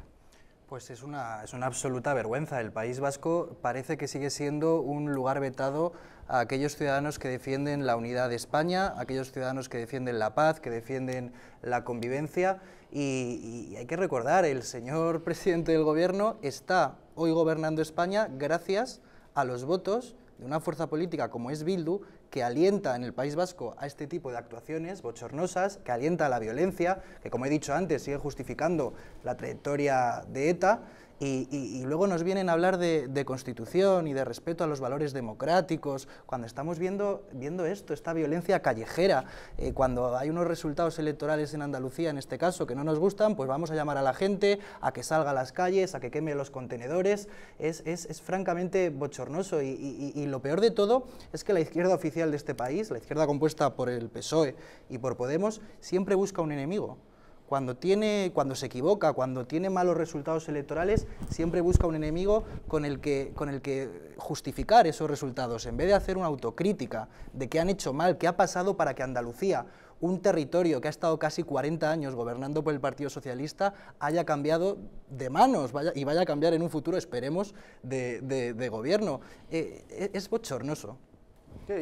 Pues es una, es una absoluta vergüenza. El País Vasco parece que sigue siendo un lugar vetado a aquellos ciudadanos que defienden la unidad de España, a aquellos ciudadanos que defienden la paz, que defienden la convivencia. Y, y hay que recordar, el señor presidente del gobierno está hoy gobernando España gracias a los votos de una fuerza política como es Bildu, que alienta en el País Vasco a este tipo de actuaciones bochornosas, que alienta a la violencia, que como he dicho antes sigue justificando la trayectoria de ETA. Y, luego nos vienen a hablar de, constitución y de respeto a los valores democráticos, cuando estamos viendo, esto, esta violencia callejera, eh, cuando hay unos resultados electorales en Andalucía, en este caso, que no nos gustan, pues vamos a llamar a la gente a que salga a las calles, a que queme los contenedores, es, francamente bochornoso y, lo peor de todo es que la izquierda oficial de este país, la izquierda compuesta por el PSOE y por Podemos, siempre busca un enemigo. Cuando, tiene, cuando se equivoca, cuando tiene malos resultados electorales, siempre busca un enemigo con el, que, con el que justificar esos resultados, en vez de hacer una autocrítica de qué han hecho mal, qué ha pasado para que Andalucía, un territorio que ha estado casi 40 años gobernando por el Partido Socialista haya cambiado de manos vaya, y vaya a cambiar en un futuro, esperemos, de, gobierno. Eh, e, es bochornoso.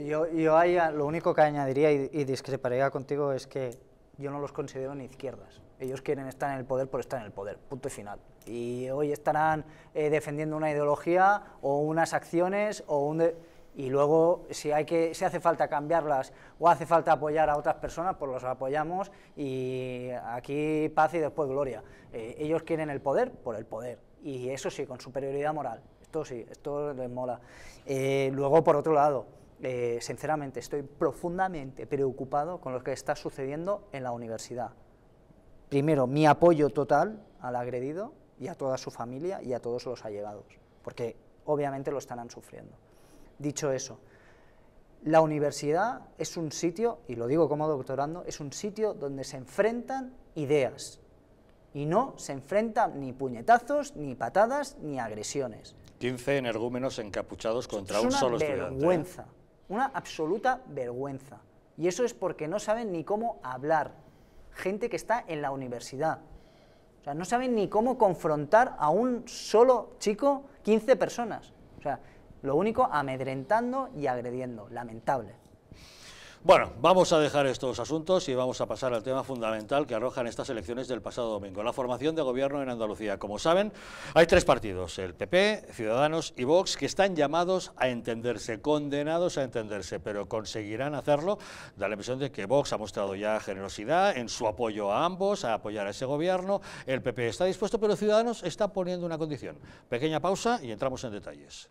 Yo, yo haya, lo único que añadiría y, y, discreparía contigo es que yo no los considero ni izquierdas. Ellos quieren estar en el poder por estar en el poder, punto y final. Y hoy estarán eh, defendiendo una ideología o unas acciones o y luego si hay que se hace falta cambiarlas o hace falta apoyar a otras personas pues los apoyamos y aquí paz y después gloria eh, ellos quieren el poder por el poder y eso sí con superioridad moral esto sí esto les mola eh, luego por otro lado eh, sinceramente, estoy profundamente preocupado con lo que está sucediendo en la universidad. Primero, mi apoyo total al agredido y a toda su familia y a todos los allegados, porque obviamente lo estarán sufriendo. Dicho eso, la universidad es un sitio, y lo digo como doctorando, es un sitio donde se enfrentan ideas, y no se enfrentan ni puñetazos, ni patadas, ni agresiones. 15 energúmenos encapuchados contra un solo estudiante. Es ¿eh? una vergüenza. Una absoluta vergüenza. Y eso es porque no saben ni cómo hablar. Gente que está en la universidad. O sea, no saben ni cómo confrontar a un solo chico 15 personas. O sea, lo único amedrentando y agrediendo. Lamentable. Bueno, vamos a dejar estos asuntos y vamos a pasar al tema fundamental que arrojan estas elecciones del pasado domingo, la formación de gobierno en Andalucía. Como saben, hay tres partidos, el PP, Ciudadanos y Vox, que están llamados a entenderse, condenados a entenderse, pero conseguirán hacerlo. Da la impresión de que Vox ha mostrado ya generosidad en su apoyo a ambos, a apoyar a ese gobierno. El PP está dispuesto, pero Ciudadanos está poniendo una condición. Pequeña pausa y entramos en detalles.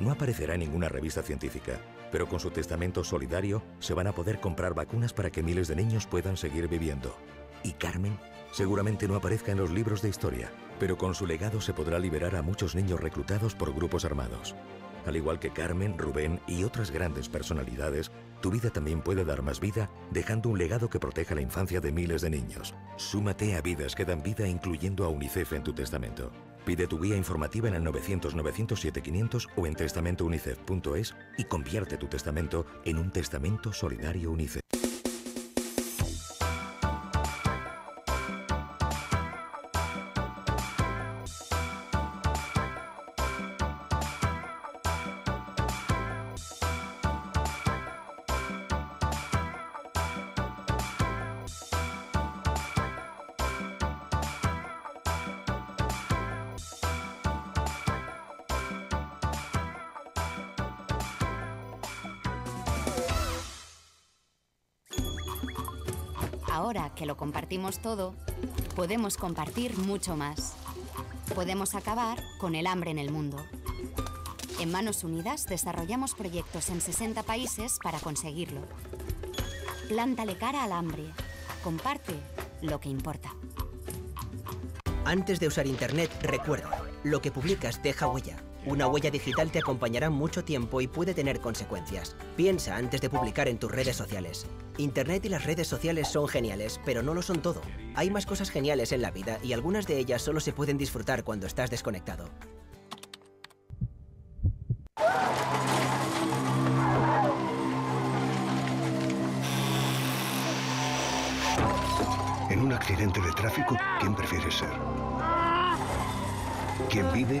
No aparecerá en ninguna revista científica, pero con su testamento solidario se van a poder comprar vacunas para que miles de niños puedan seguir viviendo. ¿Y Carmen? Seguramente no aparezca en los libros de historia, pero con su legado se podrá liberar a muchos niños reclutados por grupos armados. Al igual que Carmen, Rubén y otras grandes personalidades tu vida también puede dar más vida dejando un legado que proteja la infancia de miles de niños. Súmate a Vidas que dan vida incluyendo a UNICEF en tu testamento. Pide tu guía informativa en el 900-907-500 o en testamentounicef.es y convierte tu testamento en un testamento solidario UNICEF. compartimos todo, podemos compartir mucho más. Podemos acabar con el hambre en el mundo. En Manos Unidas desarrollamos proyectos en 60 países para conseguirlo. Plántale cara al hambre. Comparte lo que importa. Antes de usar Internet, recuerda, lo que publicas deja huella. Una huella digital te acompañará mucho tiempo y puede tener consecuencias. Piensa antes de publicar en tus redes sociales. Internet y las redes sociales son geniales, pero no lo son todo. Hay más cosas geniales en la vida y algunas de ellas solo se pueden disfrutar cuando estás desconectado. En un accidente de tráfico, ¿quién prefiere ser? ¿Quién vive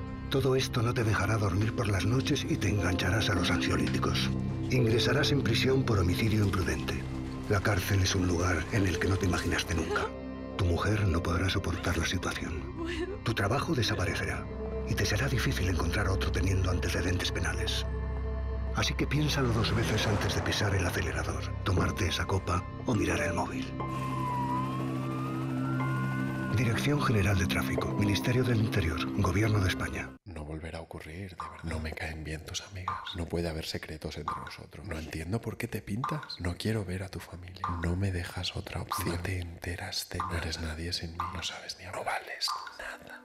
Todo esto no te dejará dormir por las noches y te engancharás a los ansiolíticos. Ingresarás en prisión por homicidio imprudente. La cárcel es un lugar en el que no te imaginaste nunca. Tu mujer no podrá soportar la situación. Tu trabajo desaparecerá y te será difícil encontrar otro teniendo antecedentes penales. Así que piénsalo dos veces antes de pisar el acelerador, tomarte esa copa o mirar el móvil. Dirección General de Tráfico, Ministerio del Interior, Gobierno de España. No volverá a ocurrir, de verdad. No me caen bien tus amigas. No puede haber secretos entre nosotros. No entiendo por qué te pintas. No quiero ver a tu familia. No me dejas otra opción. No te enteras de No eres nadie sin mí. No sabes ni No vales nada.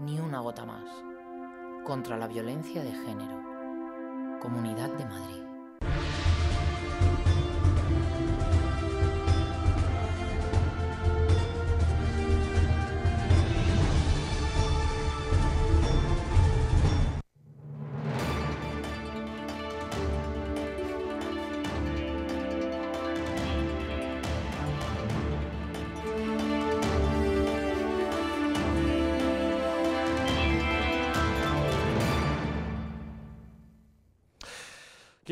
Ni una gota más. Contra la violencia de género. Comunidad de Madrid.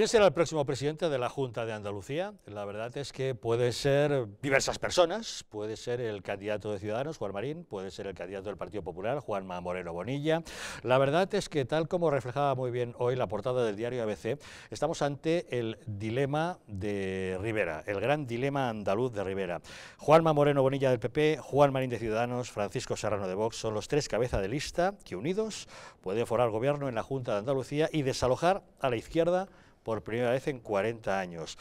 ¿Quién será el próximo presidente de la Junta de Andalucía? La verdad es que puede ser diversas personas, puede ser el candidato de Ciudadanos, Juan Marín, puede ser el candidato del Partido Popular, Juanma Moreno Bonilla. La verdad es que tal como reflejaba muy bien hoy la portada del diario ABC, estamos ante el dilema de Rivera, el gran dilema andaluz de Rivera. Juanma Moreno Bonilla del PP, Juan Marín de Ciudadanos, Francisco Serrano de Vox son los tres cabezas de lista que unidos pueden forar gobierno en la Junta de Andalucía y desalojar a la izquierda por primera vez en 40 años.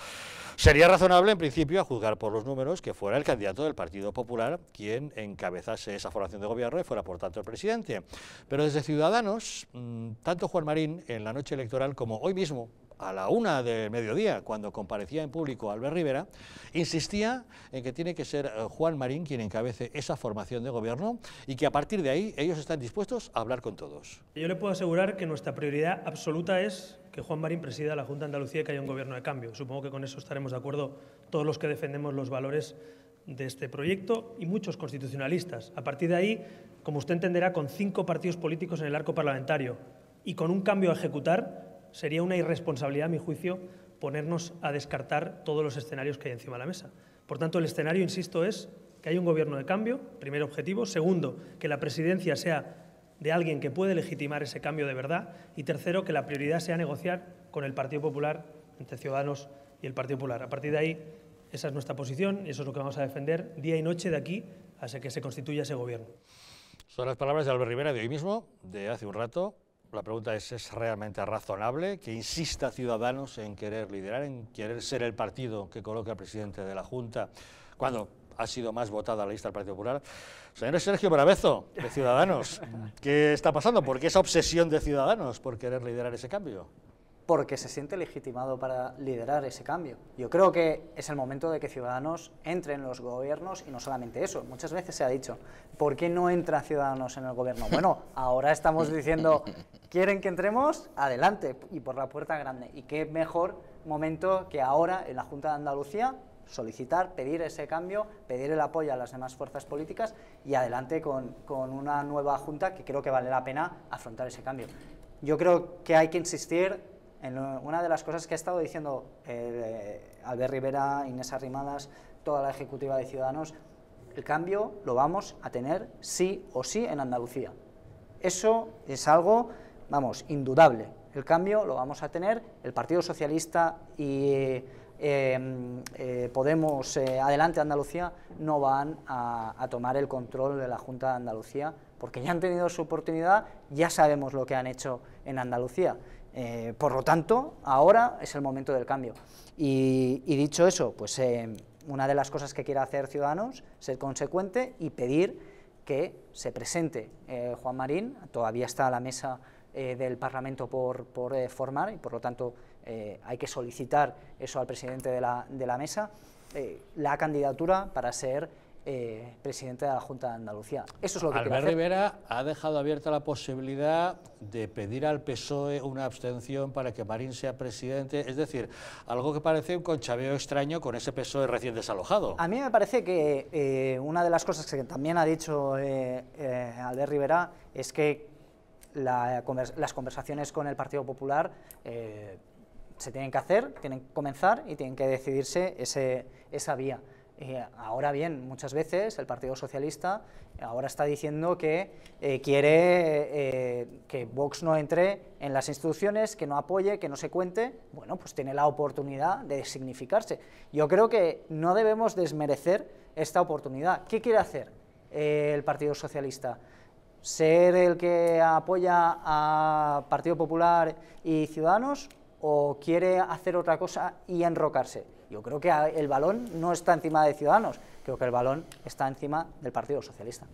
Sería razonable, en principio, a juzgar por los números, que fuera el candidato del Partido Popular quien encabezase esa formación de gobierno y fuera, por tanto, el presidente. Pero desde Ciudadanos, mm, tanto Juan Marín en la noche electoral como hoy mismo a la una de mediodía, cuando comparecía en público Albert Rivera, insistía en que tiene que ser eh, Juan Marín quien encabece esa formación de gobierno y que a partir de ahí ellos están dispuestos a hablar con todos. Yo le puedo asegurar que nuestra prioridad absoluta es que Juan Marín presida la Junta de Andalucía y que haya un gobierno de cambio. Supongo que con eso estaremos de acuerdo todos los que defendemos los valores de este proyecto y muchos constitucionalistas. A partir de ahí, como usted entenderá, con cinco partidos políticos en el arco parlamentario y con un cambio a ejecutar, Sería una irresponsabilidad, a mi juicio, ponernos a descartar todos los escenarios que hay encima de la mesa. Por tanto, el escenario, insisto, es que hay un gobierno de cambio, primer objetivo. Segundo, que la presidencia sea de alguien que puede legitimar ese cambio de verdad. Y tercero, que la prioridad sea negociar con el Partido Popular, entre Ciudadanos y el Partido Popular. A partir de ahí, esa es nuestra posición y eso es lo que vamos a defender día y noche de aquí hasta que se constituya ese gobierno. Son las palabras de Albert Rivera de hoy mismo, de hace un rato, la pregunta es, ¿es realmente razonable que insista Ciudadanos en querer liderar, en querer ser el partido que coloque al presidente de la Junta, cuando ha sido más votada la lista del Partido Popular? Señor Sergio Bravezo, de Ciudadanos, ¿qué está pasando? ¿Por qué esa obsesión de Ciudadanos por querer liderar ese cambio? porque se siente legitimado para liderar ese cambio. Yo creo que es el momento de que Ciudadanos entren en los gobiernos y no solamente eso. Muchas veces se ha dicho, ¿por qué no entran Ciudadanos en el gobierno? Bueno, ahora estamos diciendo, ¿quieren que entremos? Adelante y por la puerta grande. Y qué mejor momento que ahora en la Junta de Andalucía solicitar, pedir ese cambio, pedir el apoyo a las demás fuerzas políticas y adelante con, con una nueva Junta que creo que vale la pena afrontar ese cambio. Yo creo que hay que insistir en una de las cosas que ha estado diciendo eh, Albert Rivera, Inés Arrimadas, toda la ejecutiva de Ciudadanos, el cambio lo vamos a tener sí o sí en Andalucía. Eso es algo, vamos, indudable. El cambio lo vamos a tener el Partido Socialista y em, eh, Podemos eh, Adelante Andalucía no van a, tomar el control de la Junta de Andalucía porque ya han tenido su oportunidad, ya sabemos lo que han hecho en Andalucía. Eh, por lo tanto, ahora es el momento del cambio. Y, dicho eso, pues eh, una de las cosas que quiere hacer Ciudadanos, ser consecuente y pedir que se presente eh, Juan Marín, todavía está a la mesa del Parlamento por, formar y por lo tanto hay que solicitar eso al presidente de la, de la mesa, la candidatura para ser eh, presidente de la Junta de Andalucía. Eso es lo que Albert Rivera ha dejado abierta la posibilidad de pedir al PSOE una abstención para que Marín sea presidente, es decir, algo que parece un conchaveo extraño con ese PSOE recién desalojado. A mí me parece que eh, una de las cosas que también ha dicho eh, eh Albert Rivera es que las conversaciones con el Partido Popular se tienen que hacer, tienen que comenzar y tienen que decidirse ese, esa vía. Eh, ahora bien, muchas veces el Partido Socialista ahora está diciendo que eh, quiere eh, que Vox no entre en las instituciones, que no apoye, que no se cuente. Bueno, pues tiene la oportunidad de significarse. Yo creo que no debemos desmerecer esta oportunidad. ¿Qué quiere hacer el Partido Socialista? ¿Ser el que apoya a Partido Popular y Ciudadanos o quiere hacer otra cosa y enrocarse? Yo creo que el balón no está encima de Ciudadanos, creo que el balón está encima del Partido Socialista.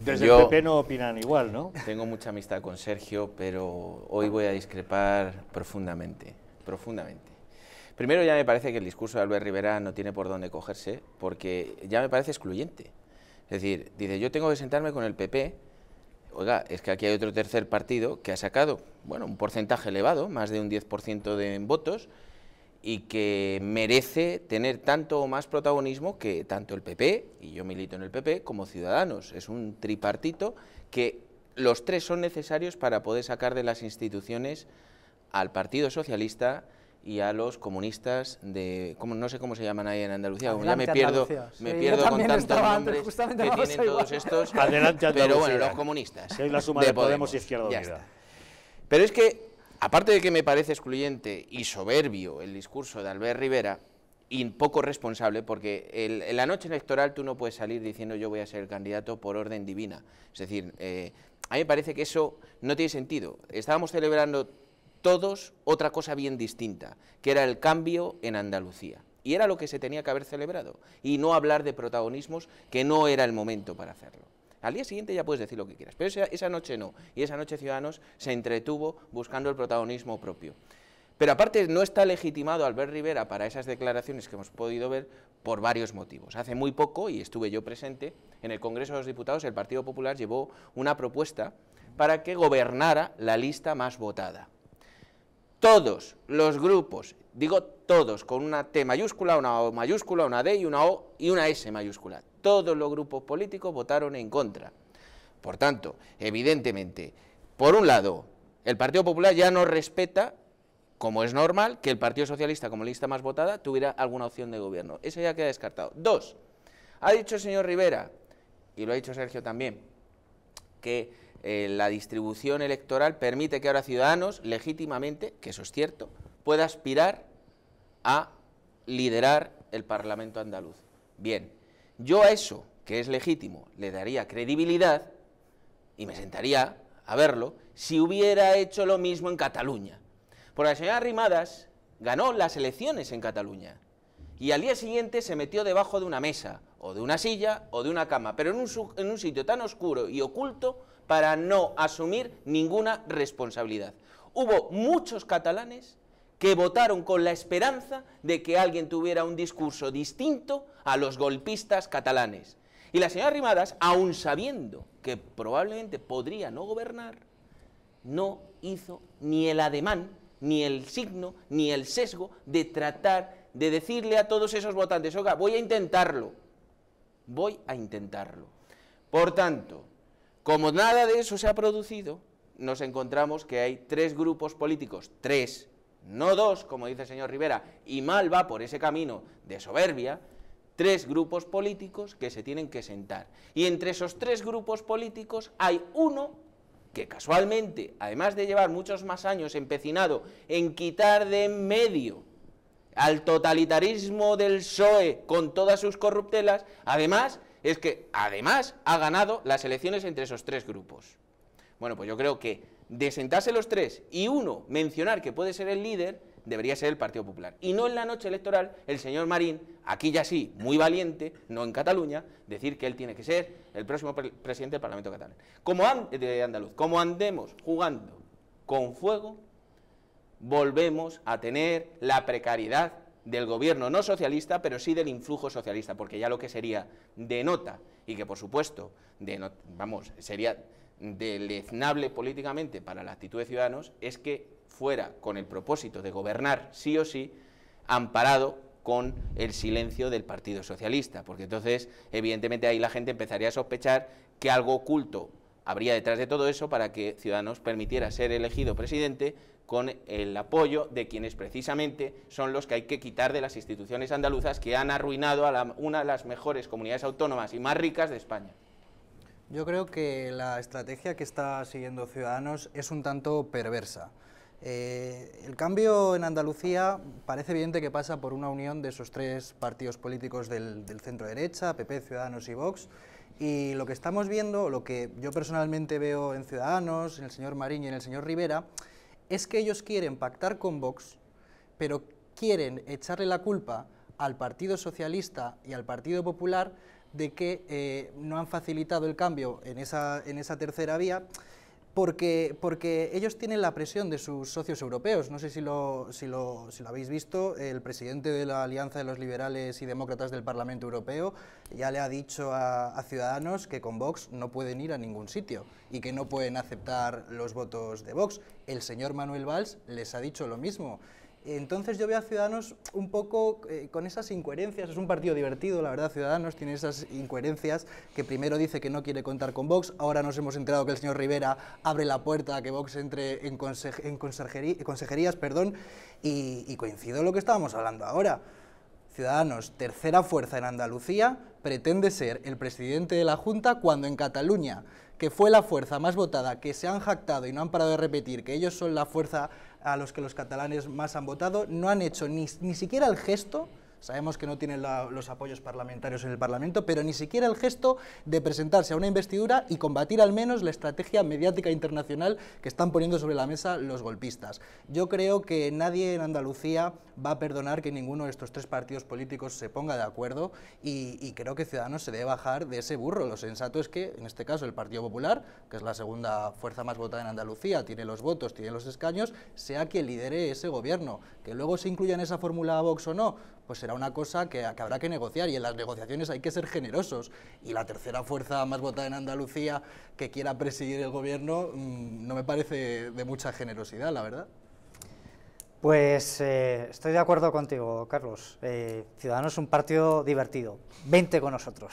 Desde el PP no opinan igual, ¿no? Tengo mucha amistad con Sergio, pero hoy voy a discrepar profundamente, profundamente. Primero ya me parece que el discurso de Albert Rivera no tiene por dónde cogerse, porque ya me parece excluyente. Es decir, dice, yo tengo que sentarme con el PP, oiga, es que aquí hay otro tercer partido que ha sacado, bueno, un porcentaje elevado, más de un 10% de votos, y que merece tener tanto o más protagonismo que tanto el PP, y yo milito en el PP, como Ciudadanos. Es un tripartito que los tres son necesarios para poder sacar de las instituciones al Partido Socialista y a los comunistas de como, no sé cómo se llaman ahí en Andalucía ya me pierdo me pierdo con tantos nombres todos pero bueno los comunistas es la suma de, Podemos, y Izquierda Unida pero es que Aparte de que me parece excluyente y soberbio el discurso de Albert Rivera, y poco responsable, porque en la noche electoral tú no puedes salir diciendo yo voy a ser el candidato por orden divina. Es decir, eh, a mí me parece que eso no tiene sentido. Estábamos celebrando todos otra cosa bien distinta, que era el cambio en Andalucía. Y era lo que se tenía que haber celebrado, y no hablar de protagonismos, que no era el momento para hacerlo. Al día siguiente ya puedes decir lo que quieras, pero esa, noche no. Y esa noche Ciudadanos se entretuvo buscando el protagonismo propio. Pero aparte no está legitimado Albert Rivera para esas declaraciones que hemos podido ver por varios motivos. Hace muy poco, y estuve yo presente, en el Congreso de los Diputados el Partido Popular llevó una propuesta para que gobernara la lista más votada. Todos los grupos, digo todos, con una T mayúscula, una O mayúscula, una D y una O y una S mayúscula, todos los grupos políticos votaron en contra. Por tanto, evidentemente, por un lado, el Partido Popular ya no respeta, como es normal, que el Partido Socialista, como lista más votada, tuviera alguna opción de gobierno. Eso ya queda descartado. Dos, ha dicho el señor Rivera, y lo ha dicho Sergio también, que eh, la distribución electoral permite que ahora Ciudadanos, legítimamente, que eso es cierto, pueda aspirar a liderar el Parlamento andaluz. Bien, yo a eso, que es legítimo, le daría credibilidad y me sentaría a verlo si hubiera hecho lo mismo en Cataluña. Porque la señora Rimadas ganó las elecciones en Cataluña y al día siguiente se metió debajo de una mesa o de una silla o de una cama, pero en un, en un sitio tan oscuro y oculto para no asumir ninguna responsabilidad. Hubo muchos catalanes que votaron con la esperanza de que alguien tuviera un discurso distinto a los golpistas catalanes. Y la señora Rimadas, aún sabiendo que probablemente podría no gobernar, no hizo ni el ademán, ni el signo, ni el sesgo de tratar de decirle a todos esos votantes, oiga, voy a intentarlo, voy a intentarlo. Por tanto, como nada de eso se ha producido, nos encontramos que hay tres grupos políticos, tres, no dos, como dice el señor Rivera, y mal va por ese camino de soberbia, tres grupos políticos que se tienen que sentar. Y entre esos tres grupos políticos hay uno que casualmente, además de llevar muchos más años empecinado en quitar de en medio al totalitarismo del PSOE con todas sus corruptelas, además es que además ha ganado las elecciones entre esos tres grupos. Bueno, pues yo creo que de sentarse los tres y uno mencionar que puede ser el líder, debería ser el Partido Popular. Y no en la noche electoral el señor Marín, aquí ya sí, muy valiente, no en Cataluña, decir que él tiene que ser el próximo presidente del Parlamento catalán. Como de andaluz, andemos jugando con fuego, volvemos a tener la precariedad del gobierno no socialista, pero sí del influjo socialista, porque ya lo que sería denota, y que por supuesto, denota, vamos, sería deleznable políticamente para la actitud de Ciudadanos es que fuera con el propósito de gobernar sí o sí, amparado con el silencio del Partido Socialista, porque entonces evidentemente ahí la gente empezaría a sospechar que algo oculto habría detrás de todo eso para que Ciudadanos permitiera ser elegido presidente con el apoyo de quienes precisamente son los que hay que quitar de las instituciones andaluzas que han arruinado a una de las mejores comunidades autónomas y más ricas de España. Yo creo que la estrategia que está siguiendo Ciudadanos es un tanto perversa. Eh, el cambio en Andalucía parece evidente que pasa por una unión de esos tres partidos políticos del, del centro-derecha, PP, Ciudadanos y Vox, y lo que estamos viendo, lo que yo personalmente veo en Ciudadanos, en el señor Marín y en el señor Rivera, es que ellos quieren pactar con Vox, pero quieren echarle la culpa al Partido Socialista y al Partido Popular de que eh, no han facilitado el cambio en esa, tercera vía. Porque, porque, ellos tienen la presión de sus socios europeos. No sé si lo, si, lo, si lo, habéis visto, el presidente de la Alianza de los Liberales y Demócratas del Parlamento Europeo ya le ha dicho a, a, Ciudadanos que con Vox no pueden ir a ningún sitio y que no pueden aceptar los votos de Vox. El señor Manuel Valls les ha dicho lo mismo. Entonces yo veo a Ciudadanos un poco eh, con esas incoherencias, es un partido divertido, la verdad, Ciudadanos tiene esas incoherencias, que primero dice que no quiere contar con Vox, ahora nos hemos enterado que el señor Rivera abre la puerta a que Vox entre en, consejerías, perdón, y, coincido en lo que estábamos hablando ahora. Ciudadanos, tercera fuerza en Andalucía, pretende ser el presidente de la Junta cuando en Cataluña, que fue la fuerza más votada, que se han jactado y no han parado de repetir que ellos son la fuerza a los que los catalanes más han votado, no han hecho ni, siquiera el gesto Sabemos que no tienen los apoyos parlamentarios en el Parlamento, pero ni siquiera el gesto de presentarse a una investidura y combatir al menos la estrategia mediática internacional que están poniendo sobre la mesa los golpistas. Yo creo que nadie en Andalucía va a perdonar que ninguno de estos tres partidos políticos se ponga de acuerdo y, creo que Ciudadanos se debe bajar de ese burro. Lo sensato es que, en este caso, el Partido Popular, que es la segunda fuerza más votada en Andalucía, tiene los votos, tiene los escaños, sea quien lidere ese gobierno. Que luego se incluya en esa fórmula Vox o no, pues será una cosa que, habrá que negociar y en las negociaciones hay que ser generosos. Y la tercera fuerza más votada en Andalucía que quiera presidir el gobierno mm, no me parece de mucha generosidad, la verdad. Pues eh, estoy de acuerdo contigo, Carlos. Eh, Ciudadanos es un partido divertido. Vente con nosotros.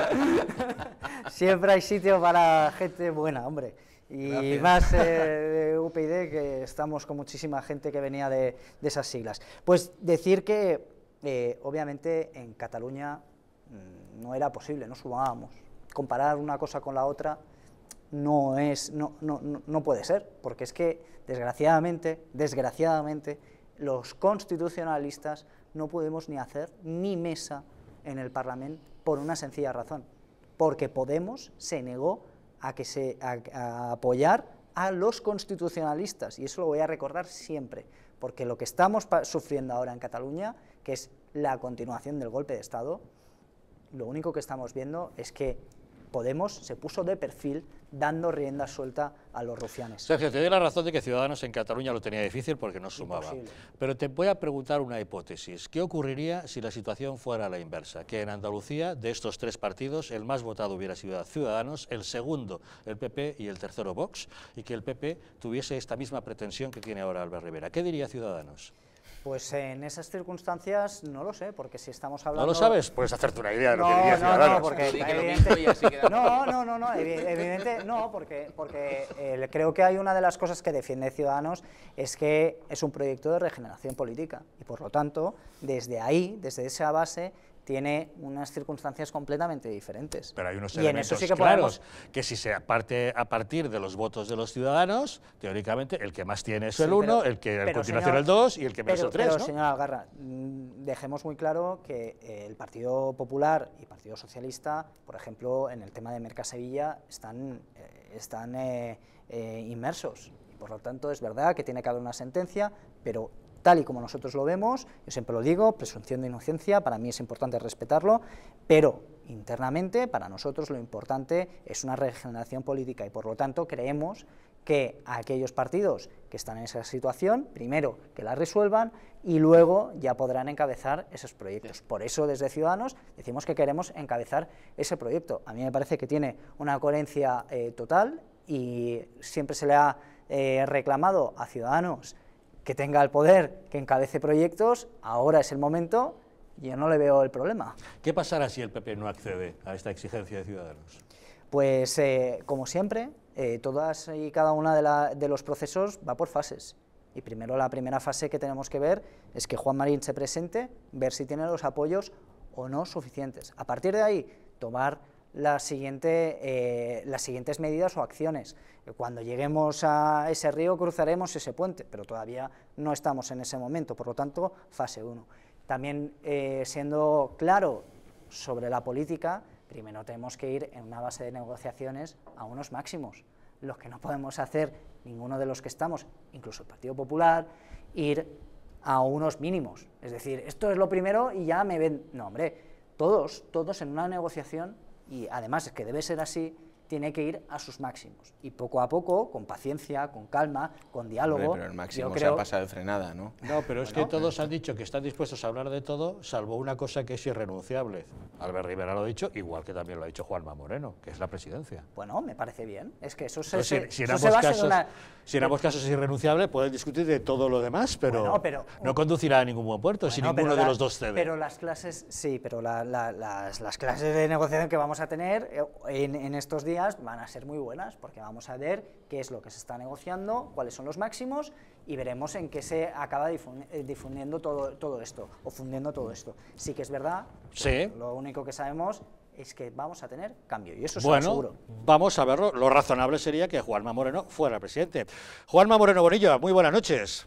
Siempre hay sitio para gente buena, hombre. Y más de UPyD, que estamos con muchísima gente que venía de, esas siglas. Pues decir que, eh, obviamente, en Cataluña mm, no era posible, no sumábamos. Comparar una cosa con la otra no, es, no, no, puede ser, porque es que, desgraciadamente, desgraciadamente, los constitucionalistas no pudimos ni hacer ni mesa en el Parlamento por una sencilla razón, porque Podemos se negó a, que se, apoyar a los constitucionalistas, y eso lo voy a recordar siempre, porque lo que estamos sufriendo ahora en Cataluña, que es la continuación del golpe de Estado, lo único que estamos viendo es que Podemos se puso de perfil dando rienda suelta a los rufianes. Sergio, te doy la razón de que Ciudadanos en Cataluña lo tenía difícil porque no sumaba. Pero te voy a preguntar una hipótesis. ¿Qué ocurriría si la situación fuera la inversa? Que en Andalucía, de estos tres partidos, el más votado hubiera sido Ciudadanos, el segundo el PP y el tercero Vox, y que el PP tuviese esta misma pretensión que tiene ahora Albert Rivera. ¿Qué diría Ciudadanos? Pues en esas circunstancias no lo sé, porque si estamos hablando... ¿No lo sabes? Puedes hacerte una idea de lo no, que diría no, No, no, no, no, no, no, porque, porque eh, creo que hay una de las cosas que defiende Ciudadanos es que es un proyecto de regeneración política y por lo tanto, desde ahí, desde esa base, tiene unas circunstancias completamente diferentes. Pero hay unos elementos sí que claros que si se aparte a partir de los votos de los ciudadanos, teóricamente el que más tiene es el 1, el que a continuación el 2 y el que menos el 3. Pero, señora Algarra, mm, dejemos muy claro que eh, el Partido Popular y el Partido Socialista, por ejemplo, en el tema de Mercasevilla, están, están eh, eh, eh inmersos. Por lo tanto, es verdad que tiene que haber una sentencia, pero tal y como nosotros lo vemos, yo siempre lo digo, presunción de inocencia, para mí es importante respetarlo, pero internamente para nosotros lo importante es una regeneración política y por lo tanto creemos que aquellos partidos que están en esa situación, primero que la resuelvan y luego ya podrán encabezar esos proyectos. Por eso desde Ciudadanos decimos que queremos encabezar ese proyecto. A mí me parece que tiene una coherencia eh, total y siempre se le ha eh, reclamado a Ciudadanos que tenga el poder, que encabece proyectos, ahora es el momento, yo no le veo el problema. ¿Qué pasará si el PP no accede a esta exigencia de Ciudadanos? Pues, eh, como siempre, eh, todas y cada una de, de los procesos va por fases. Y primero la primera fase que tenemos que ver es que Juan Marín se presente, ver si tiene los apoyos o no suficientes. A partir de ahí, tomar siguiente, eh, las siguientes medidas o acciones. Cuando lleguemos a ese río cruzaremos ese puente, pero todavía no estamos en ese momento, por lo tanto, fase 1. También eh, siendo claro sobre la política, primero tenemos que ir en una base de negociaciones a unos máximos. Los que no podemos hacer, ninguno de los que estamos, incluso el Partido Popular, ir a unos mínimos. Es decir, esto es lo primero y ya me ven... No, hombre, todos, todos en una negociación y además es que debe ser así, tiene que ir a sus máximos. Y poco a poco, con paciencia, con calma, con diálogo. pero el máximo se ha pasado de frenada, ¿no? No, pero es que todos han dicho que están dispuestos a hablar de todo, salvo una cosa que es irrenunciable. Albert Rivera lo ha dicho, igual que también lo ha dicho Juanma Moreno, que es la presidencia. Bueno, me parece bien. Es que eso se, si, casos, ambos casos es irrenunciable, pueden discutir de todo lo demás, pero, no conducirá a ningún buen puerto si ninguno de los dos cede. Pero las clases, sí, pero clases de negociación que vamos a tener eh, en estos días van a ser muy buenas porque vamos a ver qué es lo que se está negociando, cuáles son los máximos y veremos en qué se acaba eh, difundiendo todo, todo esto o fundiendo todo esto. Sí que es verdad, sí. lo único que sabemos es que vamos a tener cambio, y eso es bueno, seguro. vamos a verlo, lo razonable sería que Juanma Moreno fuera presidente. Juanma Moreno Bonilla, muy buenas noches.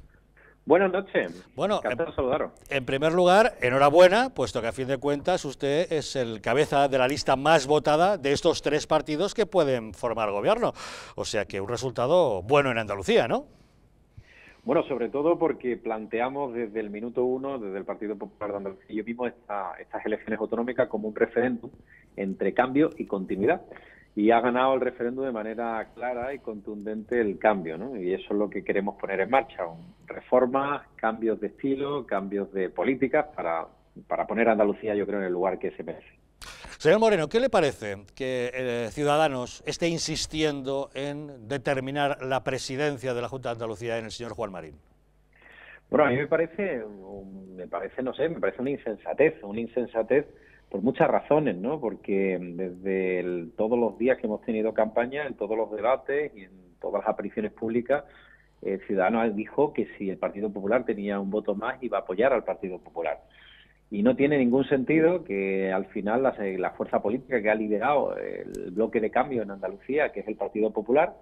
Buenas noches. Bueno, em, en, primer lugar, enhorabuena, puesto que a fin de cuentas usted es el cabeza de la lista más votada de estos tres partidos que pueden formar gobierno. O sea que un resultado bueno en Andalucía, ¿no? Bueno, sobre todo porque planteamos desde el minuto uno, desde el Partido Popular de Andalucía, yo mismo estas elecciones autonómicas como un referéndum entre cambio y continuidad y ha ganado el referéndum de manera clara y contundente el cambio, ¿no? Y eso es lo que queremos poner en marcha, reformas, cambios de estilo, cambios de políticas para, para poner a Andalucía, yo creo, en el lugar que se merece. Señor Moreno, ¿qué le parece que eh, Ciudadanos esté insistiendo en determinar la presidencia de la Junta de Andalucía en el señor Juan Marín? Bueno, a mí me parece, me parece, no sé, me parece una insensatez, una insensatez por muchas razones, ¿no? Porque mm, desde todos los días que hemos tenido campaña, en todos los debates y en todas las apariciones públicas, el eh, ciudadano dijo que si el Partido Popular tenía un voto más iba a apoyar al Partido Popular. Y no tiene ningún sentido que al final la, la fuerza política que ha liderado el bloque de cambio en Andalucía, que es el Partido Popular,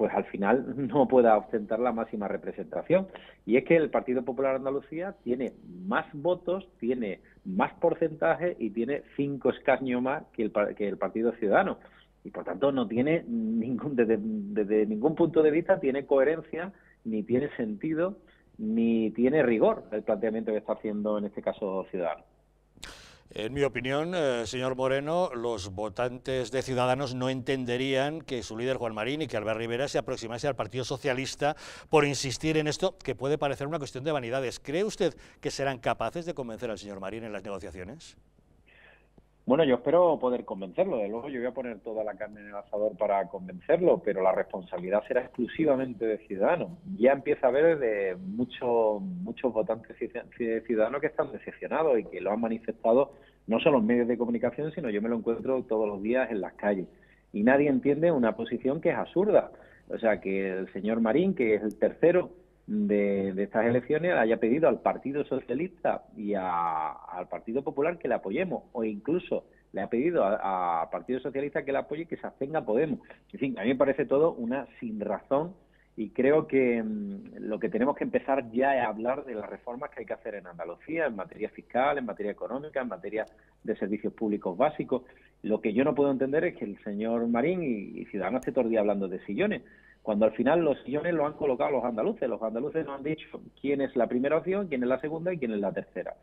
pues al final no pueda ostentar la máxima representación. Y es que el Partido Popular Andalucía tiene más votos, tiene más porcentaje y tiene cinco escaños más que el, que el Partido Ciudadano. Y por tanto no tiene ningún, desde, ningún punto de vista, tiene coherencia ni tiene sentido ni tiene rigor el planteamiento que está haciendo en este caso ciudadano. En mi opinión, eh, señor Moreno, los votantes de Ciudadanos no entenderían que su líder Juan Marín y que Albert Rivera se aproximase al Partido Socialista por insistir en esto, que puede parecer una cuestión de vanidades. ¿Cree usted que serán capaces de convencer al señor Marín en las negociaciones? Bueno, yo espero poder convencerlo. De luego, yo voy a poner toda la carne en el asador para convencerlo, pero la responsabilidad será exclusivamente de Ciudadanos. Ya empieza a haber de muchos, muchos votantes ciudadanos que están decepcionados y que lo han manifestado no solo en medios de comunicación, sino yo me lo encuentro todos los días en las calles. Y nadie entiende una posición que es absurda. O sea, que el señor Marín, que es el tercero de, estas elecciones haya pedido al Partido Socialista y al Partido Popular que le apoyemos, o incluso le ha pedido al Partido Socialista que le apoye y que se abstenga Podemos. En fin, a mí me parece todo una sin razón y creo que mm, lo que tenemos que empezar ya es hablar de las reformas que hay que hacer en Andalucía, en materia fiscal, en materia económica, en materia de servicios públicos básicos. Lo que yo no puedo entender es que el señor Marín y, Ciudadanos se todo día hablando de sillones cuando al final los sillones lo han colocado los andaluces. Los andaluces nos han dicho quién es la primera opción, quién es la segunda y quién es la tercera.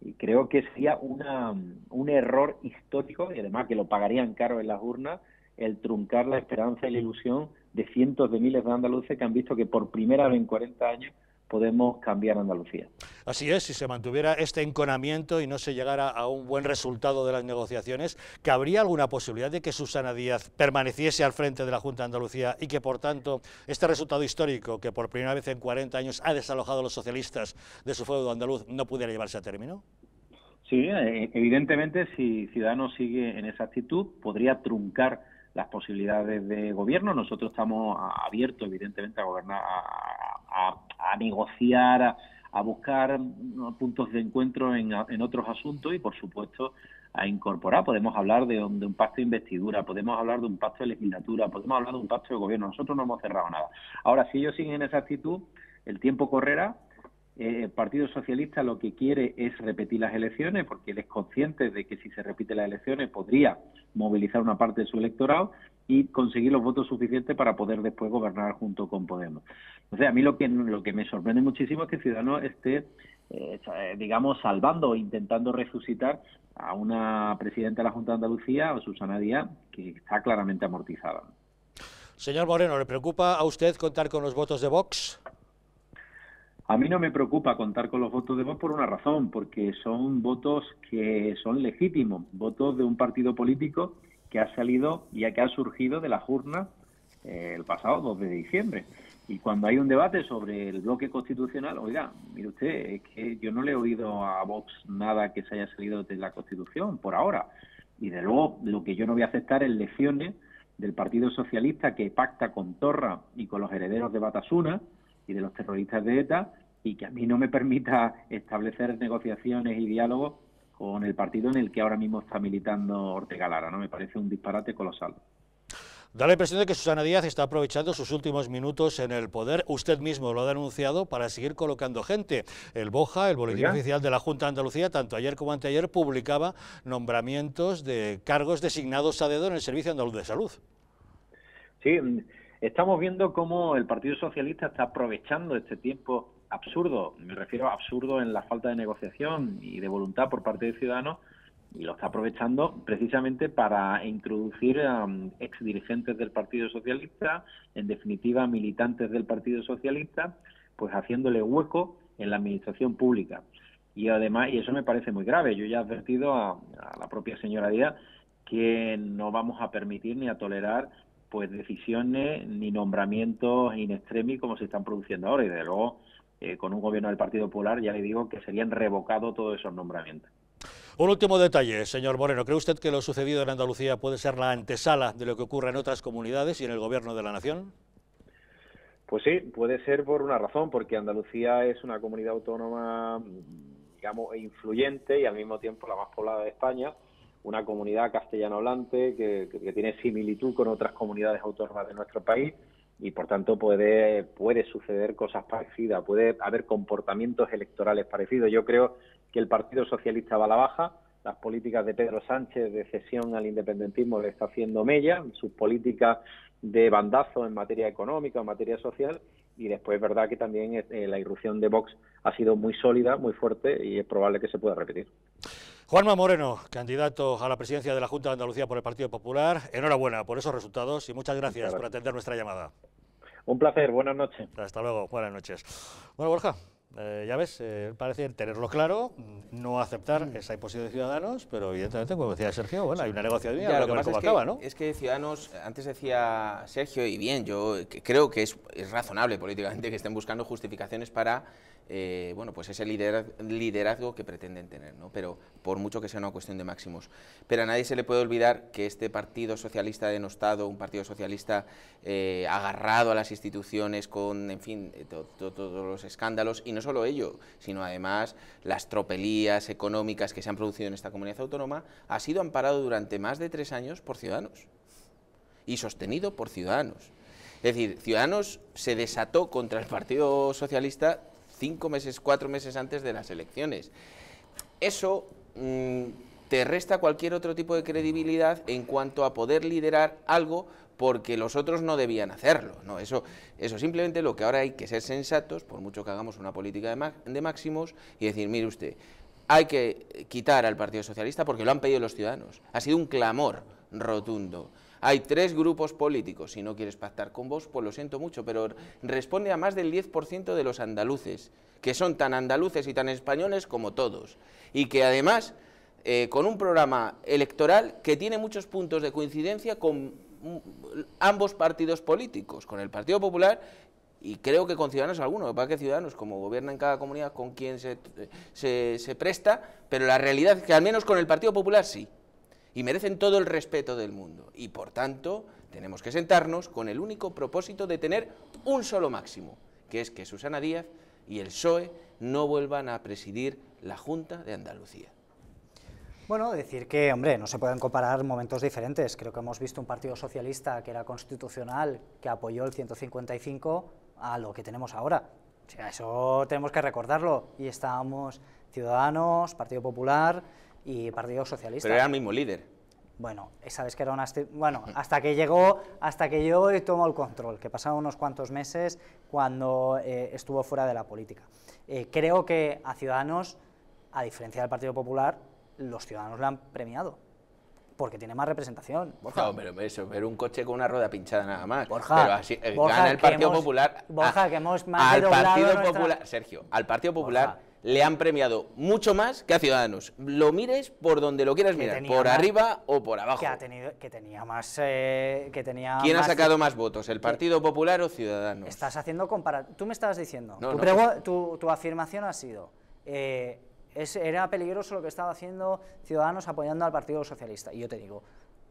Y creo que sería un error histórico, y además que lo pagarían caro en las urnas, el truncar la esperanza y la ilusión de cientos de miles de andaluces que han visto que por primera vez en 40 años podemos cambiar Andalucía. Así es, si se mantuviera este enconamiento y no se llegara a un buen resultado de las negociaciones, ¿que habría alguna posibilidad de que Susana Díaz permaneciese al frente de la Junta de Andalucía y que, por tanto, este resultado histórico que por primera vez en 40 años ha desalojado a los socialistas de su de andaluz no pudiera llevarse a término? Sí, eh, evidentemente, si Ciudadanos sigue en esa actitud, podría truncar las posibilidades de gobierno. Nosotros estamos abiertos, evidentemente, a gobernar, a a, negociar, a, buscar mm, puntos de encuentro en, otros asuntos y, por supuesto, a incorporar. Podemos hablar de un, pacto de investidura, podemos hablar de un pacto de legislatura, podemos hablar de un pacto de gobierno. Nosotros no hemos cerrado nada. Ahora, si ellos siguen en esa actitud, el tiempo correrá eh, el Partido Socialista lo que quiere es repetir las elecciones, porque él es consciente de que si se repiten las elecciones podría movilizar una parte de su electorado y conseguir los votos suficientes para poder después gobernar junto con Podemos. O sea, a mí lo que, lo que me sorprende muchísimo es que Ciudadanos esté, eh, digamos, salvando o intentando resucitar a una presidenta de la Junta de Andalucía, a Susana Díaz, que está claramente amortizada. Señor Moreno, ¿le preocupa a usted contar con los votos de Vox? A mí no me preocupa contar con los votos de Vox por una razón, porque son votos que son legítimos, votos de un partido político que ha salido y que ha surgido de la urnas eh, el pasado 2 de diciembre. Y cuando hay un debate sobre el bloque constitucional, oiga, mire usted, es que yo no le he oído a Vox nada que se haya salido de la Constitución por ahora. Y de luego, lo que yo no voy a aceptar es lecciones del Partido Socialista que pacta con Torra y con los herederos de Batasuna y de los terroristas de ETA y que a mí no me permita establecer negociaciones y diálogos con el partido en el que ahora mismo está militando Ortega Lara. ¿no? Me parece un disparate colosal. Da la impresión de que Susana Díaz está aprovechando sus últimos minutos en el poder, usted mismo lo ha denunciado, para seguir colocando gente. El Boja, el Boletín Oficial de la Junta de Andalucía, tanto ayer como anteayer, publicaba nombramientos de cargos designados a dedo en el Servicio Andaluz de Salud. Sí, estamos viendo cómo el Partido Socialista está aprovechando este tiempo absurdo, me refiero a absurdo en la falta de negociación y de voluntad por parte de Ciudadanos y lo está aprovechando precisamente para introducir a um, ex dirigentes del Partido Socialista, en definitiva militantes del Partido Socialista, pues haciéndole hueco en la administración pública. Y además, y eso me parece muy grave, yo ya he advertido a, la propia señora Díaz que no vamos a permitir ni a tolerar pues decisiones ni nombramientos in extremis como se están produciendo ahora y desde luego eh, con un gobierno del Partido Popular, ya le digo que serían revocados todos esos nombramientos. Un último detalle, señor Moreno. ¿Cree usted que lo sucedido en Andalucía puede ser la antesala de lo que ocurre en otras comunidades y en el gobierno de la nación? Pues sí, puede ser por una razón, porque Andalucía es una comunidad autónoma, digamos, influyente y al mismo tiempo la más poblada de España, una comunidad castellano hablante que tiene similitud con otras comunidades autónomas de nuestro país y por tanto puede, puede suceder cosas parecidas, puede haber comportamientos electorales parecidos. Yo creo que el Partido Socialista va a la baja, las políticas de Pedro Sánchez de cesión al independentismo le está haciendo mella, sus políticas de bandazo en materia económica, en materia social, y después es verdad que también eh, eh, la irrupción de Vox ha sido muy sólida, muy fuerte y es probable que se pueda repetir. Juanma Moreno, candidato a la presidencia de la Junta de Andalucía por el Partido Popular, enhorabuena por esos resultados y muchas gracias. por atender nuestra llamada. Un placer, buenas noches. Hasta luego, buenas noches. Bueno, Borja, eh, ya ves, eh, parece tenerlo claro, no aceptar mm. esa imposición de Ciudadanos, pero evidentemente, como decía Sergio, bueno, hay una negociación y lo que pasa es que, ¿no? Es que Ciudadanos, antes decía Sergio, y bien, yo creo que es razonable políticamente que estén buscando justificaciones para eh, bueno, pues ese liderazgo que pretenden tener, ¿no? pero por mucho que sea una cuestión de máximos. Pero a nadie se le puede olvidar que este partido socialista denostado, un partido socialista eh, agarrado a las instituciones con, en fin, eh, todos los escándalos, y no solo ello, sino además las tropelías económicas que se han producido en esta comunidad autónoma, ha sido amparado durante más de tres años por ciudadanos y sostenido por ciudadanos. Es decir, Ciudadanos se desató contra el Partido Socialista cinco meses, cuatro meses antes de las elecciones. Eso mm, te resta cualquier otro tipo de credibilidad en cuanto a poder liderar algo porque los otros no debían hacerlo. ¿no? Eso, eso simplemente lo que ahora hay que ser sensatos, por mucho que hagamos una política de, de máximos, y decir, mire usted, hay que quitar al Partido Socialista porque lo han pedido los ciudadanos. Ha sido un clamor rotundo hay tres grupos políticos, si no quieres pactar con vos, pues lo siento mucho, pero responde a más del 10% de los andaluces, que son tan andaluces y tan españoles como todos, y que además, eh, con un programa electoral que tiene muchos puntos de coincidencia con mm, ambos partidos políticos, con el Partido Popular y creo que con Ciudadanos algunos, para que Ciudadanos, como gobierna en cada comunidad, con quien eh, se presta, pero la realidad es que al menos con el Partido Popular sí y merecen todo el respeto del mundo. Y por tanto, tenemos que sentarnos con el único propósito de tener un solo máximo, que es que Susana Díaz y el PSOE no vuelvan a presidir la Junta de Andalucía. Bueno, decir que, hombre, no se pueden comparar momentos diferentes. Creo que hemos visto un partido socialista que era constitucional, que apoyó el 155, a lo que tenemos ahora. O sea, eso tenemos que recordarlo. Y estábamos Ciudadanos, Partido Popular, y Partido Socialista. Pero era el mismo líder. Bueno, sabes que era una... Bueno, mm. hasta que llegó, hasta que yo tomó el control, que pasaron unos cuantos meses cuando eh, estuvo fuera de la política. Eh, creo que a Ciudadanos, a diferencia del Partido Popular, los ciudadanos le han premiado porque tiene más representación. Borja. pero eso, un coche con una rueda pinchada nada más. Borja, eh, gana el Partido Popular. Borja, ah, que hemos más al Partido Popular, Sergio, al Partido Popular le han premiado mucho más que a Ciudadanos. Lo mires por donde lo quieras mirar, por arriba o por abajo. Que, ha tenido, que tenía más... Eh, que tenía ¿Quién ha sacado más votos, el Partido Popular o Ciudadanos? Estás haciendo comparar. Tú me estabas diciendo, tu, afirmación ha sido... Eh, era peligroso lo que estaba haciendo Ciudadanos apoyando al Partido Socialista. Y yo te digo,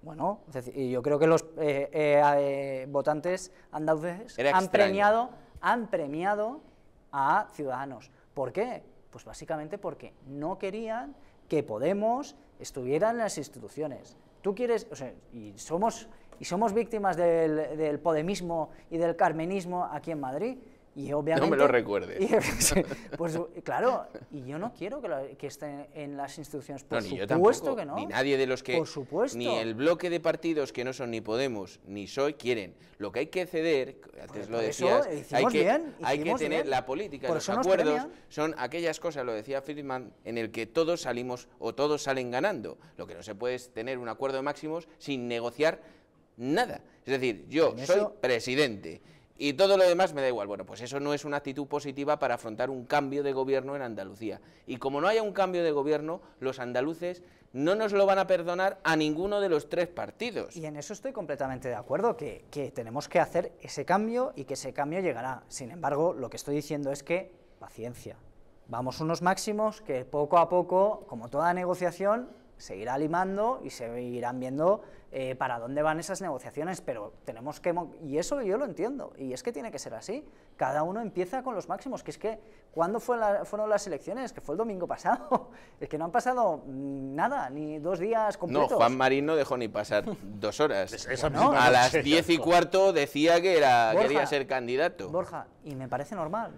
bueno, y yo creo que los eh, eh votantes andaluces han premiado, han premiado a Ciudadanos. ¿Por qué? Pues básicamente porque no querían que Podemos estuviera en las instituciones. Tú quieres, o sea, y somos, y somos víctimas del podemismo y del carmenismo aquí en Madrid, no me lo recuerdes. pues claro, y yo no quiero que, estén en las instituciones, por supuesto que no. Ni nadie de los que, ni el bloque de partidos que no son ni Podemos ni Soy quieren. Lo que hay que ceder, antes lo decías, hay que, tener la política, los acuerdos, son aquellas cosas, lo decía Friedman, en el que todos salimos o todos salen ganando. Lo que no se puede es tener un acuerdo de máximos sin negociar nada. Es decir, yo soy presidente y todo lo demás me da igual. Bueno, pues eso no es una actitud positiva para afrontar un cambio de gobierno en Andalucía. Y como no haya un cambio de gobierno, los andaluces no nos lo van a perdonar a ninguno de los tres partidos. Y en eso estoy completamente de acuerdo, que, tenemos que hacer ese cambio y que ese cambio llegará. Sin embargo, lo que estoy diciendo es que paciencia. Vamos unos máximos que poco a poco, como toda negociación, se irá limando y se irán viendo eh, para dónde van esas negociaciones, pero tenemos que... Y eso yo lo entiendo, y es que tiene que ser así. Cada uno empieza con los máximos, que es que cuando fueron las elecciones, que fue el domingo pasado, es que no han pasado mm, nada, ni dos días completos. No, Juan Marín no dejó ni pasar dos horas. a las diez y cuarto decía que era, quería ser candidato. Borja, y me parece normal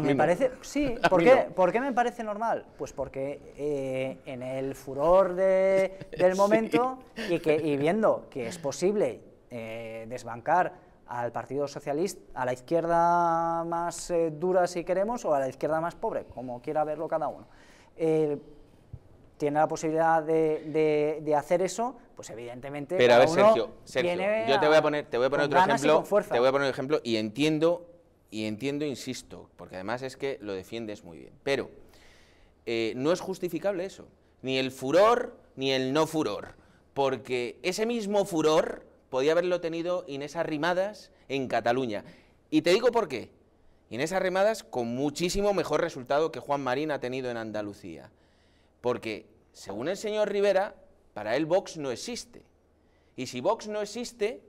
me parece, sí, ¿por qué, me parece normal? Pues porque eh, en el furor de, del momento y, que, viendo que es posible eh, desbancar al Partido Socialista, a la izquierda más eh, dura si queremos o a la izquierda más pobre, como quiera verlo cada uno, tiene la posibilidad de, hacer eso, pues evidentemente... Pero a ver, Sergio, yo te voy a poner, poner otro ejemplo, te voy a poner ejemplo y entiendo y entiendo, insisto, porque además es que lo defiendes muy bien. Pero eh, no es justificable eso, ni el furor ni el no furor, porque ese mismo furor podía haberlo tenido Inés Arrimadas en Cataluña. Y te digo por qué. Inés Arrimadas con muchísimo mejor resultado que Juan Marín ha tenido en Andalucía. Porque, según el señor Rivera, para él Vox no existe. Y si Vox no existe,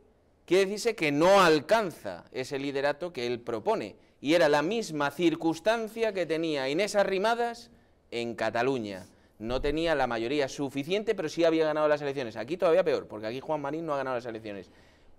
Quiere decirse que no alcanza ese liderato que él propone. Y era la misma circunstancia que tenía Inés Arrimadas en Cataluña. No tenía la mayoría suficiente, pero sí había ganado las elecciones. Aquí todavía peor, porque aquí Juan Marín no ha ganado las elecciones.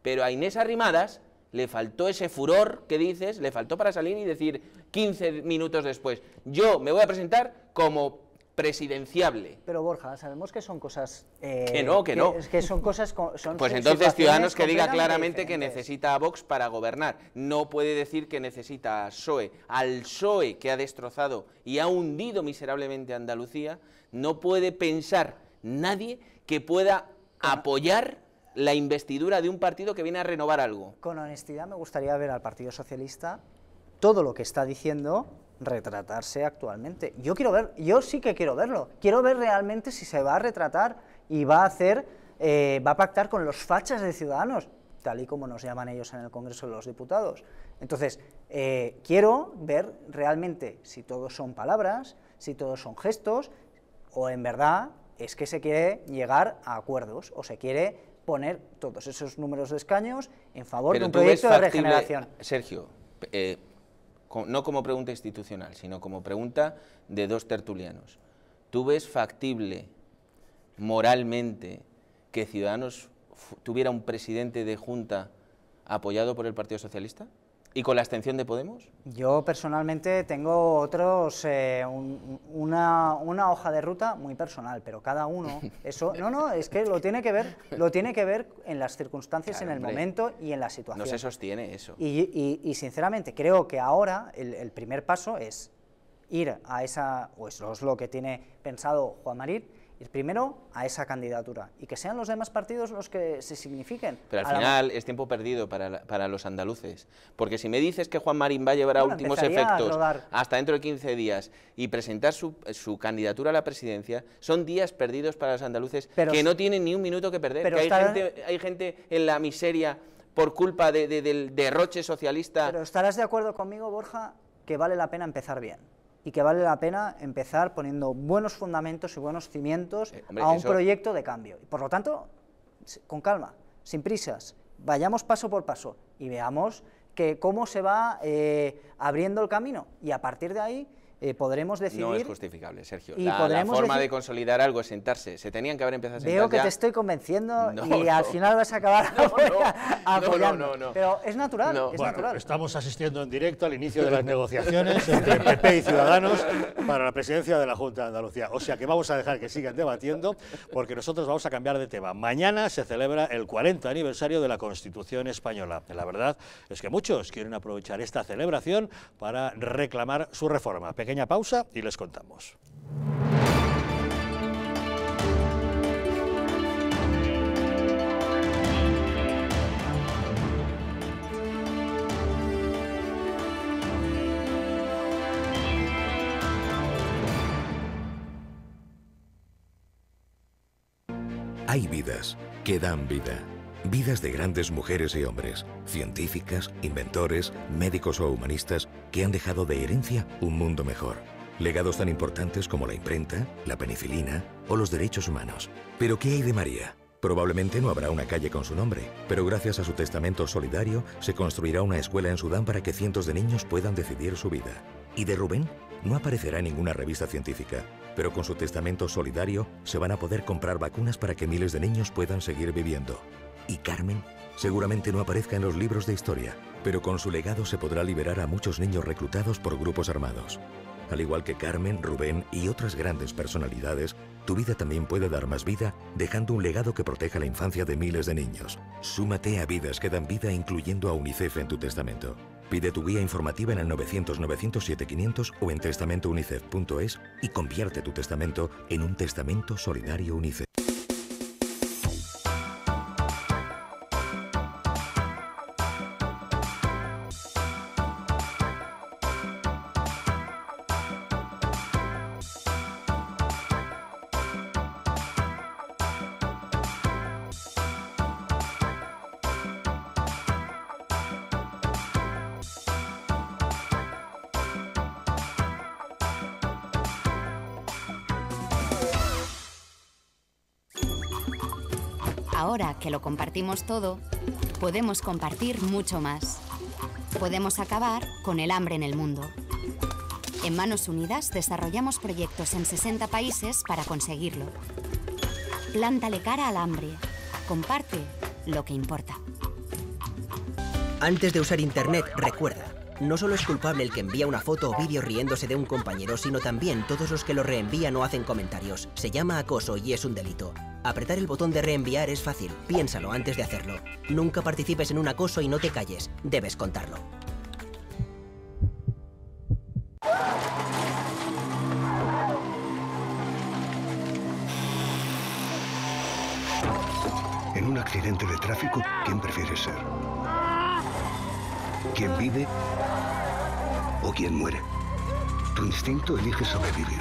Pero a Inés Arrimadas le faltó ese furor que dices, le faltó para salir y decir 15 minutos después, yo me voy a presentar como presidenciable. Pero Borja, sabemos que son cosas... Eh, que no, que, no. que son cosas... pues entonces Ciudadanos que diga claramente que necesita a Vox para gobernar. No puede decir que necesita a PSOE. Al PSOE que ha destrozado y ha hundido miserablemente a Andalucía, no puede pensar nadie que pueda apoyar la investidura de un partido que viene a renovar algo. Con honestidad me gustaría ver al Partido Socialista todo lo que está diciendo retratarse actualmente. Yo quiero ver, yo sí que quiero verlo. Quiero ver realmente si se va a retratar y va a hacer, eh, va a pactar con los fachas de Ciudadanos, tal y como nos llaman ellos en el Congreso de los Diputados. Entonces, eh, quiero ver realmente si todos son palabras, si todos son gestos, o en verdad es que se quiere llegar a acuerdos o se quiere poner todos esos números de escaños en favor de un proyecto de regeneración. Sergio, eh, no como pregunta institucional, sino como pregunta de dos tertulianos. ¿Tú ves factible moralmente que Ciudadanos tuviera un presidente de junta apoyado por el Partido Socialista? ¿Y con la extensión de Podemos? Yo personalmente tengo otros, eh, una, una, hoja de ruta muy personal, pero cada uno, eso, no, no, es que lo tiene que ver, lo tiene que ver en las circunstancias, en el momento y en la situación. No se sostiene eso. Y, y, y sinceramente creo que ahora el, el, primer paso es ir a esa, o eso es lo que tiene pensado Juan Marín, primero a esa candidatura y que sean los demás partidos los que se signifiquen. Pero al final es tiempo perdido para, para, los andaluces, porque si me dices que Juan Marín va a llevar a últimos efectos hasta dentro de 15 días y presentar su, su, candidatura a la presidencia, son días perdidos para los andaluces que no tienen ni un minuto que perder, hay, gente, en la miseria por culpa del derroche socialista. Pero estarás de acuerdo conmigo, Borja, que vale la pena empezar bien y que vale la pena empezar poniendo buenos fundamentos y buenos cimientos eh, a un proyecto de cambio. Por lo tanto, con calma, sin prisas, vayamos paso por paso y veamos que cómo se va eh, abriendo el camino y a partir de ahí eh, podremos decidir... No es justificable, Sergio. la, forma de consolidar algo es sentarse. Se tenían que haber empezado a sentar Veo que te estoy convenciendo y al final vas a acabar no, no, No, Pero es natural, natural. Estamos asistiendo en directo al inicio de las negociaciones entre PP y Ciudadanos para la presidencia de la Junta de Andalucía. O sea que vamos a dejar que sigan debatiendo porque nosotros vamos a cambiar de tema. Mañana se celebra el 40 aniversario de la Constitución Española. La verdad es que muchos quieren aprovechar esta celebración para reclamar su reforma pequeña pausa y les contamos. Hay vidas que dan vida Vidas de grandes mujeres y hombres, científicas, inventores, médicos o humanistas que han dejado de herencia un mundo mejor. Legados tan importantes como la imprenta, la penicilina o los derechos humanos. Pero ¿qué hay de María? Probablemente no habrá una calle con su nombre, pero gracias a su testamento solidario se construirá una escuela en Sudán para que cientos de niños puedan decidir su vida. ¿Y de Rubén? No aparecerá en ninguna revista científica, pero con su testamento solidario se van a poder comprar vacunas para que miles de niños puedan seguir viviendo y Carmen seguramente no aparezca en los libros de historia, pero con su legado se podrá liberar a muchos niños reclutados por grupos armados. Al igual que Carmen, Rubén y otras grandes personalidades, tu vida también puede dar más vida dejando un legado que proteja la infancia de miles de niños. Súmate a vidas que dan vida incluyendo a UNICEF en tu testamento. Pide tu guía informativa en el 900-907-500 o en testamentounicef.es y convierte tu testamento en un testamento solidario UNICEF. compartimos todo, podemos compartir mucho más. Podemos acabar con el hambre en el mundo. En Manos Unidas desarrollamos proyectos en 60 países para conseguirlo. Plántale cara al hambre. Comparte lo que importa. Antes de usar Internet, recuerda, no solo es culpable el que envía una foto o vídeo riéndose de un compañero, sino también todos los que lo reenvían o hacen comentarios. Se llama acoso y es un delito. Apretar el botón de reenviar es fácil, piénsalo antes de hacerlo. Nunca participes en un acoso y no te calles, debes contarlo. En un accidente de tráfico, ¿quién prefiere ser? ¿Quién vive o quién muere? Tu instinto elige sobrevivir.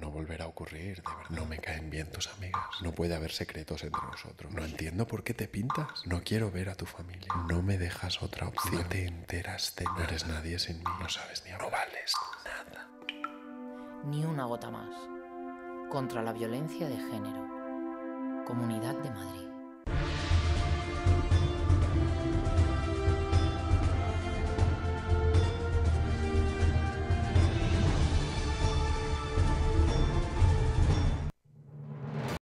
No volverá a ocurrir, de verdad. No me ah. caen bien tus amigas. No puede haber secretos entre nosotros. No entiendo por qué te pintas. No quiero ver a tu familia. No me dejas otra opción. No te enteras de No eres nadie sin mí. No sabes ni hablar. No vales nada. Ni una gota más. Contra la violencia de género. Comunidad de Madrid.